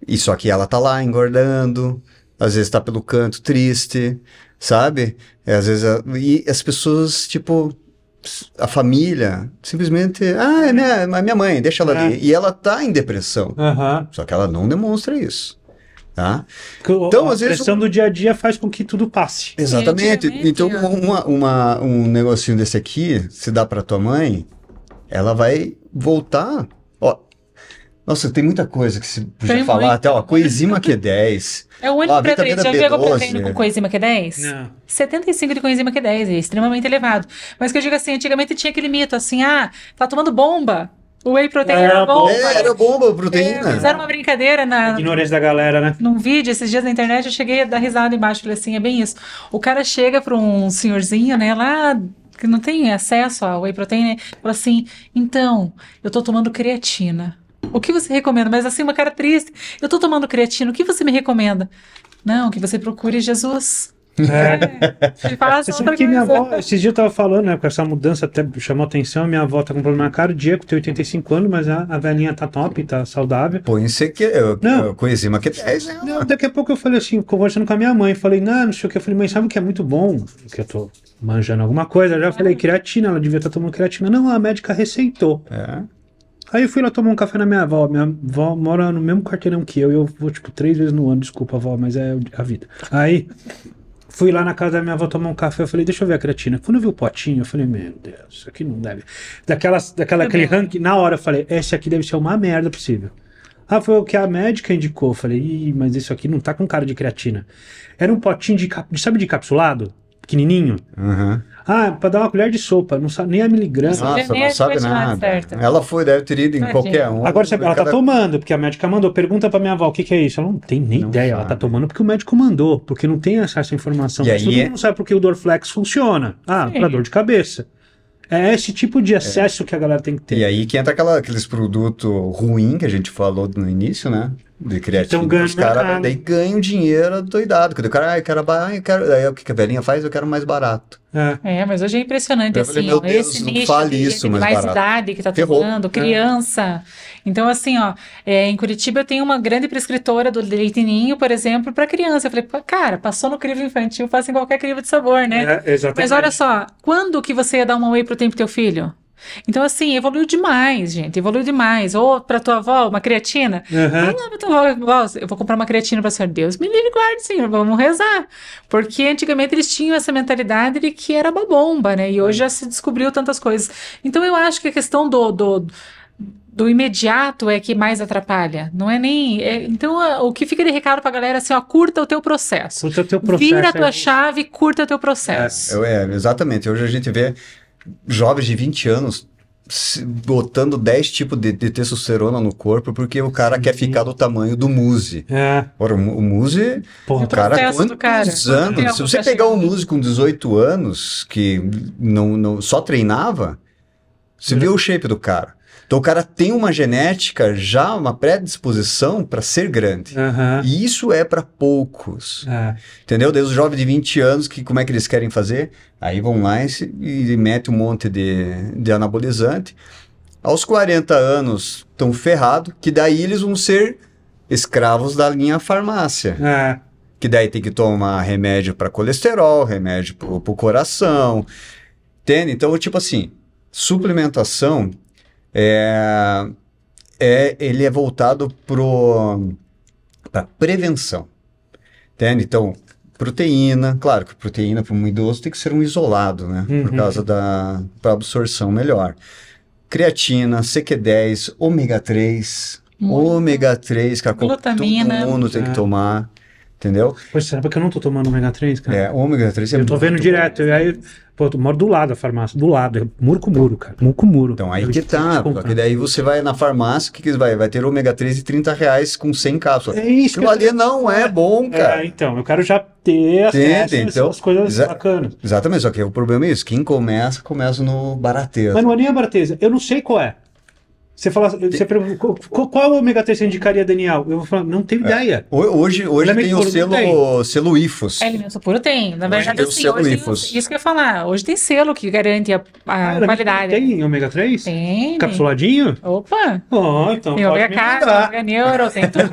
E só que ela tá lá engordando, às vezes tá pelo canto triste, sabe? É, às vezes a, ah, e as pessoas tipo a família simplesmente ah é minha, é minha mãe deixa ela é. ali e ela tá em depressão uhum. só que ela não demonstra isso tá então a às vezes pressão do dia a dia faz com que tudo passe exatamente então é. uma, uma, um negocinho desse aqui se dá para tua mãe ela vai voltar nossa, tem muita coisa que se podia tem falar. Muito. Até, ó, coenzima Q10. É o único ó, pré-treino. Já viu pré-treino com coenzima Q10? Não. 75 de coenzima Q10, é extremamente elevado. Mas que eu digo assim, antigamente tinha aquele mito assim, ah, tá tomando bomba. O whey protein é, era bomba. É, era bomba, proteína. É, fizeram uma brincadeira na... Ignorante da galera, né? Num vídeo, esses dias na internet, eu cheguei a dar risada embaixo. Falei assim, é bem isso. O cara chega pra um senhorzinho, né, lá que não tem acesso ao whey protein, né? Fala assim, então, eu tô tomando creatina. O que você recomenda? Mas assim, uma cara triste. Eu tô tomando creatina, o que você me recomenda? Não, que você procure Jesus. É. é. Você que minha avó, esses dias eu tava falando, né? Com essa mudança até chamou atenção. Minha avó tá com problema cardíaco, tem 85 anos, mas a, a velhinha tá top, tá saudável. Põe isso que eu, não. eu conheci uma que 10 né? Não, daqui a pouco eu falei assim, conversando com a minha mãe, falei, não, não sei o que. Eu falei, mãe, sabe o que é muito bom? Que eu tô manjando alguma coisa. Eu já falei, creatina, ela devia estar tá tomando creatina. Não, a médica receitou. É. Aí eu fui lá tomar um café na minha avó. Minha avó mora no mesmo quarteirão que eu. E eu vou, tipo, três vezes no ano. Desculpa, avó, mas é a vida. Aí fui lá na casa da minha avó tomar um café. Eu falei, deixa eu ver a creatina. Quando eu vi o potinho, eu falei, meu Deus, isso aqui não deve. Daquelas, daquela, é aquele ranking, na hora eu falei, esse aqui deve ser uma merda possível. Ah, foi o que a médica indicou. Eu falei, Ih, mas isso aqui não tá com cara de creatina. Era um potinho de, sabe, de capsulado? Pequenininho. Uhum. Ah, para dar uma colher de sopa, não sabe nem a miligrama. Nossa, Nossa não sabe nada. Certa. Ela foi, deve ter ido em qualquer um. Agora, ela tá cada... tomando, porque a médica mandou. Pergunta para minha avó, o que, que é isso? Ela não tem nem não ideia. Sabe. Ela tá tomando porque o médico mandou, porque não tem acesso à informação. E aí todo é... não sabe porque o Dorflex funciona. Ah, para dor de cabeça. É esse tipo de é. acesso é. que a galera tem que ter. E aí que entra aquela, aqueles produtos ruins que a gente falou no início, né? de criativo. Então ganha, os cara, daí ganham dinheiro doidado. Quando o cara, ah, eu quero, ah, eu quero. Aí o que a velhinha faz? Eu quero mais barato. É, é mas hoje é impressionante eu assim. Falei, meu Deus, esse nicho de, isso, de mais, idade que tá Ferrou. tocando, é. criança. É. Então, assim, ó, é, em Curitiba eu tenho uma grande prescritora do leitinho, por exemplo, para criança. Eu falei, cara, passou no crivo infantil, faz em qualquer crivo de sabor, né? É, exatamente. Mas olha só, quando que você ia dar uma whey pro tempo teu filho? Então, assim, evoluiu demais, gente. Evoluiu demais. Ou para tua avó, uma creatina. Uhum. Vai ah, pra tua avó, eu vou comprar uma creatina para senhor. Deus me livre, guarde, senhor. Vamos rezar. Porque antigamente eles tinham essa mentalidade de que era uma bomba, né? E hoje já se descobriu tantas coisas. Então, eu acho que a questão do, do do imediato é que mais atrapalha. Não é nem. É, então, a, o que fica de recado pra galera é assim, ó, curta o teu processo. Curta o teu processo. Vira a tua é... chave, curta o teu processo. É, é, exatamente. Hoje a gente vê jovens de 20 anos botando 10 tipos de, de testosterona no corpo porque o cara Sim. quer ficar do tamanho do Muse. É. Ora, o, o Muse, Porra, é o cara, quantos cara. anos? Se você pegar um Muse com 18 anos que não, não só treinava, você é. vê o shape do cara. Então o cara tem uma genética já, uma predisposição para ser grande. Uhum. E isso é para poucos. É. Entendeu? Desde os jovens de 20 anos, que como é que eles querem fazer? Aí vão lá e, se, e mete um monte de, de anabolizante. Aos 40 anos estão ferrado, que daí eles vão ser escravos da linha farmácia. É. Que daí tem que tomar remédio para colesterol, remédio para o coração. Entende? Então, tipo assim, suplementação é, é ele é voltado para prevenção. Entende? Então, proteína, claro que proteína para um idoso tem que ser um isolado, né? Uhum. Por causa da pra absorção melhor. Creatina, CQ10, ômega 3, Muito. ômega 3 que é a Glutamina. todo mundo tem que tomar. Entendeu? Pois sabe que eu não tô tomando ômega 3, cara? É, ômega 3 é Eu tô vendo direto. Bom. E aí, pô, eu moro do lado da farmácia, do lado, muro com muro, cara. Muro com muro. Então aí eu que tá, porque daí você vai na farmácia, o que, que vai? Vai ter ômega 3 e 30 reais com 100 cápsulas. É isso, Aquilo ali não é, bom, é, cara. É, então, eu quero já ter acesso Tente, então, coisas exa bacanas. Exatamente, só que o problema é isso. Quem começa, começa no barateza. Mas não é nem a barateza. Eu não sei qual é. Você fala, você pergunta, qual, ômega 3 você indicaria, Daniel? Eu vou falar, não tenho é. ideia. Hoje, hoje tem o selo, tem. selo IFOS. É, alimento puro tem. Na verdade, tem assim, selo hoje IFOS. Tem, isso que eu ia falar. Hoje tem selo que garante a, a ah, qualidade. Tem ômega 3? Tem. Capsuladinho? Opa! Oh, então tem ômega K, ômega neuro, tem tudo.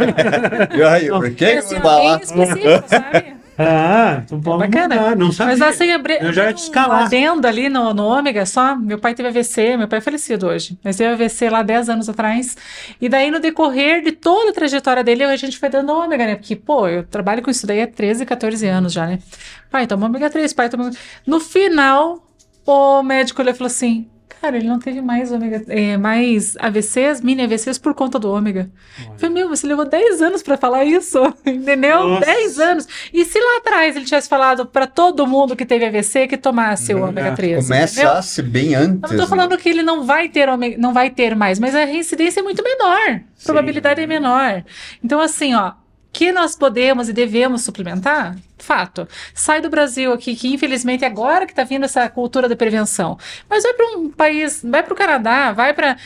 eu, eu, eu, eu, eu, eu, eu, eu, eu, eu, eu, ah, então vamos é bacana. Mudar. Não sabia. Mas assim, abri... eu já ia te escalar. Adendo ali no, no Ômega, é só meu pai teve AVC, meu pai é falecido hoje, mas teve AVC lá 10 anos atrás. E daí, no decorrer de toda a trajetória dele, a gente foi dando Ômega, né? Porque, pô, eu trabalho com isso daí há 13, 14 anos já, né? Pai, toma Ômega 3, pai, toma... No final, o médico olhou e falou assim, cara, ele não teve mais ômega, é, mais AVCs, mini AVCs por conta do ômega. Olha. Falei, meu, você levou 10 anos para falar isso, entendeu? Nossa. 10 anos. E se lá atrás ele tivesse falado para todo mundo que teve AVC que tomasse não, o ômega 3? Começasse bem antes. Eu não tô né? falando né? que ele não vai ter ômega, não vai ter mais, mas a reincidência é muito menor. A probabilidade Sim. é menor. Então, assim, ó, que nós podemos e devemos suplementar? Fato. Sai do Brasil aqui, que infelizmente é agora que está vindo essa cultura da prevenção. Mas vai para um país, vai para o Canadá, vai para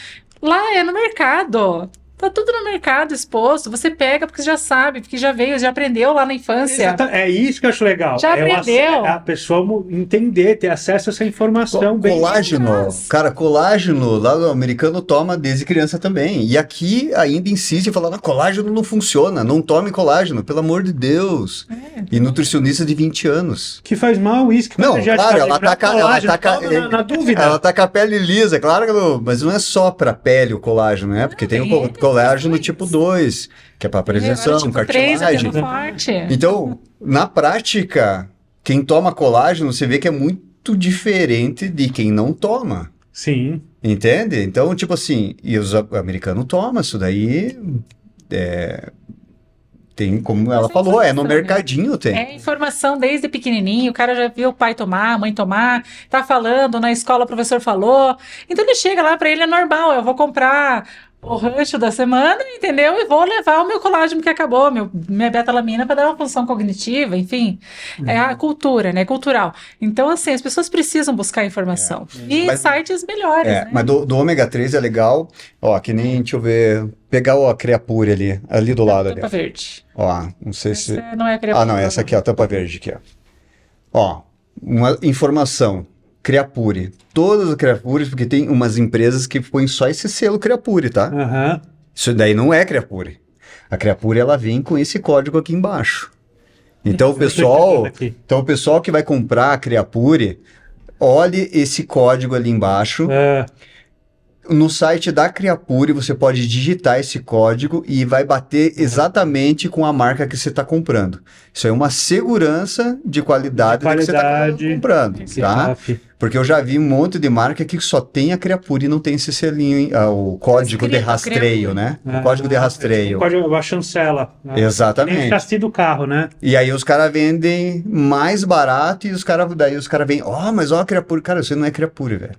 Lá é no mercado. Tá tudo no mercado exposto, você pega porque já sabe, porque já veio, já aprendeu lá na infância. Exato. É isso que eu acho legal. Já é aprendeu. A, é a pessoa entender, ter acesso a essa informação. Co bem colágeno, cara, colágeno, lá no americano toma desde criança também. E aqui ainda insiste falar colágeno não funciona, não tome colágeno, pelo amor de Deus. É. E nutricionista de 20 anos. Que faz mal isso. Que não, claro, ela tá, ca, ela tá na, é, na, dúvida. Ela tá com a pele lisa, é claro, não, mas não é só pra pele o colágeno, né? Porque tem o colágeno colágeno tipo 2, que é para prevenção, tipo, é, tipo cartilagem. forte. Então, na prática, quem toma colágeno, você vê que é muito diferente de quem não toma. Sim. Entende? Então, tipo assim, e os americanos tomam isso daí. É, tem, como ela é falou, é no né? mercadinho tem. É informação desde pequenininho, o cara já viu o pai tomar, a mãe tomar, tá falando, na escola o professor falou. Então ele chega lá, para ele é normal, eu vou comprar o rancho da semana, entendeu? E vou levar o meu colágeno que acabou, meu, minha betalamina para dar uma função cognitiva, enfim. É a uhum. cultura, né? Cultural. Então, assim, as pessoas precisam buscar informação. É. E mas, sites melhores, é, né? Mas do, do ômega 3 é legal, ó, que nem, deixa eu ver, pegar o a Creapure ali, ali do é, lado. Tampa ali. verde. Ó, não sei essa se... não é a Creapure. Ah, não, essa aqui, é a tampa verde aqui, ó. Ó, uma informação Creapure. Todas as Creapures, porque tem umas empresas que põem só esse selo Creapure, tá? Uhum. Isso daí não é Creapure. A Creapure, ela vem com esse código aqui embaixo. Então, o pessoal, então, o pessoal que vai comprar a Creapure, olhe esse código ali embaixo. É no site da Criapure você pode digitar esse código e vai bater uhum. exatamente com a marca que você está comprando. Isso é uma segurança de qualidade, de qualidade que você está comprando, tá? Porque eu já vi um monte de marca que só tem a Criapure e não tem esse selinho, ah, o código de rastreio, né? É, o código de é, rastreio. O código, a chancela. Né? Exatamente. Nem o assim do carro, né? E aí os caras vendem mais barato e os caras, daí os caras vêm, ó, oh, mas ó a Criapure. Cara, você não é Criapure, velho.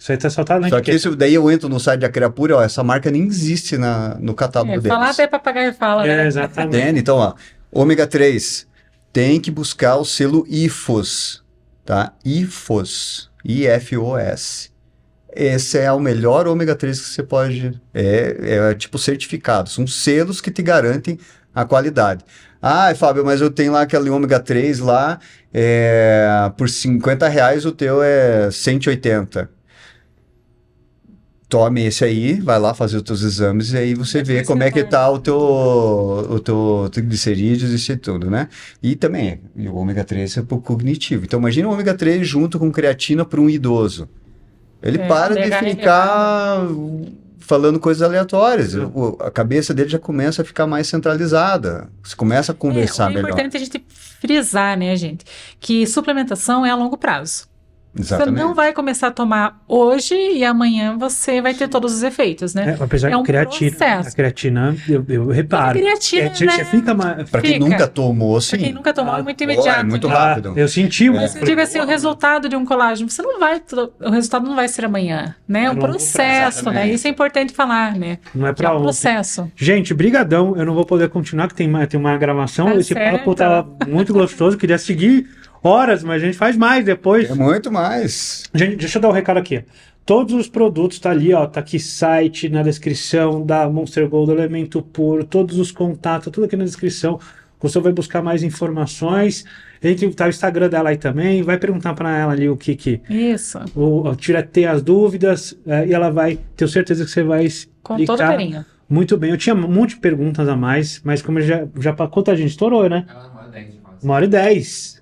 Isso aí tá só tá na Só etiqueta. que isso, daí eu entro no site da Criapura, ó, essa marca nem existe na, no catálogo é, deles. Falar até papagaio fala, é, né? É, exatamente. Entende? Então, ó, ômega 3 tem que buscar o selo IFOS, tá? IFOS, I-F-O-S. Esse é o melhor ômega 3 que você pode... É, é, é tipo certificado, são selos que te garantem a qualidade. Ah, Fábio, mas eu tenho lá aquele ômega 3 lá, é, por 50 reais o teu é 180 tome esse aí, vai lá fazer os teus exames e aí você vê como é que tá o teu, o teu triglicerídeos e tudo, né? E também, o ômega 3 é pro cognitivo. Então imagina o ômega 3 junto com creatina para um idoso. Ele é, para de ficar falando coisas aleatórias. O, a cabeça dele já começa a ficar mais centralizada. Você começa a é, conversar é, melhor. É importante a gente frisar, né, gente, que suplementação é a longo prazo. Exatamente. Você não vai começar a tomar hoje e amanhã você vai ter todos os efeitos, né? É, apesar é um creatina, processo. a creatina, eu, eu reparo. A creatina, é, né? Fica mais... Pra quem fica. nunca tomou, assim. Pra quem nunca tomou, é ah, é, ah é muito imediato. é muito né? rápido. Ah, eu senti. Mas é. eu digo assim, o resultado de um colágeno, você não vai... O resultado não vai ser amanhã, né? É, é um processo, prazo, né? Isso é importante falar, né? Não é pra é um ontem. processo. Gente, brigadão. Eu não vou poder continuar, que tem, tem uma gravação. Tá Esse certo. papo tá muito gostoso. Queria seguir horas, mas a gente faz mais depois. É muito mais. Gente, deixa eu dar um recado aqui. Todos os produtos tá ali, ó, tá aqui site na descrição da Monster Gold, Elemento Puro, todos os contatos, tudo aqui na descrição. Você vai buscar mais informações. Entre tá o Instagram dela aí também, vai perguntar para ela ali o que que. Isso. O, tira ter as dúvidas é, e ela vai, tenho certeza que você vai com todo carinho. Muito bem. Eu tinha um monte de perguntas a mais, mas como já já Quanta a gente estourou, né? Uma hora e dez. Uma hora e dez.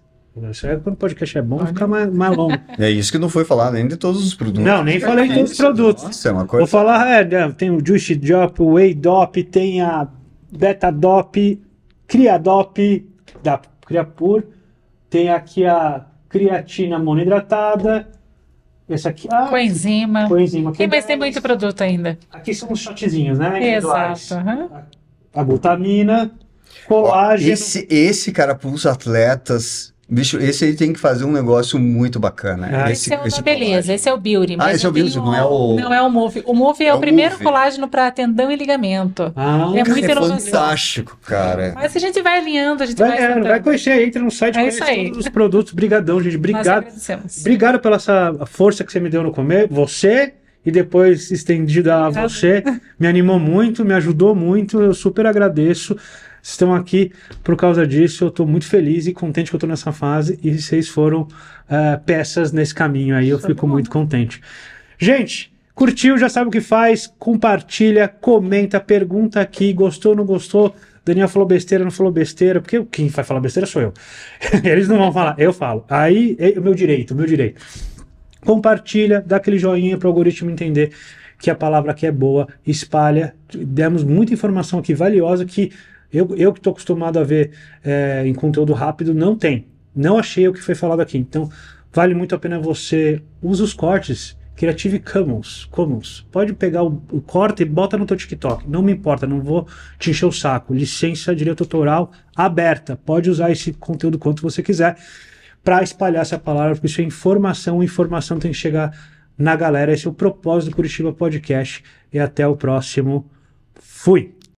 É quando o podcast é bom, ah, fica né? mais, mais longo. É isso que não foi falar nem de todos os produtos. Não, nem falei de todos os produtos. Nossa, é uma coisa. Vou falar, é, é tem o Juice Drop, o Dop, tem a Betadop, Criadop, da Criapur, tem aqui a creatina monoidratada, essa aqui. Ah, coenzima. Coenzima. Aqui, e, mas tem muito produto ainda. Aqui são os shotzinhos, né? Exato. Uhum. A, a glutamina, colágeno. Ó, esse, esse, cara, para os atletas Bicho, esse aí tem que fazer um negócio muito bacana. Ah, esse, esse, é o esse beleza, colagem. esse é o beauty. ah, esse é o beauty, não é o... Não é o move. O move é, é o, o primeiro move. colágeno para tendão e ligamento. Ah, é muito é fantástico, cara. Mas a gente vai alinhando, a gente vai... Vai, é, vai conhecer, entra no site, é conhece todos os produtos. Brigadão, gente. Obrigado. Obrigado pela essa força que você me deu no começo. Você e depois estendida a você. Me animou muito, me ajudou muito, eu super agradeço. Vocês estão aqui por causa disso. Eu estou muito feliz e contente que eu estou nessa fase e vocês foram uh, peças nesse caminho aí. Eu é fico bom. muito contente. Gente, curtiu, já sabe o que faz. Compartilha, comenta, pergunta aqui. Gostou, não gostou? Daniel falou besteira, não falou besteira, porque quem vai falar besteira sou eu. Eles não vão falar, eu falo. Aí é o meu direito, o meu direito. Compartilha, dá aquele joinha para o algoritmo entender que a palavra aqui é boa, espalha. Demos muita informação aqui valiosa que eu, eu que estou acostumado a ver é, em conteúdo rápido, não tem. Não achei o que foi falado aqui. Então, vale muito a pena você usar os cortes Creative Commons. Commons. Pode pegar o, o corte e bota no teu TikTok. Não me importa, não vou te encher o saco. Licença direito autoral aberta. Pode usar esse conteúdo quanto você quiser para espalhar essa palavra, porque isso é informação, informação tem que chegar na galera. Esse é o propósito do Curitiba Podcast. E até o próximo. Fui!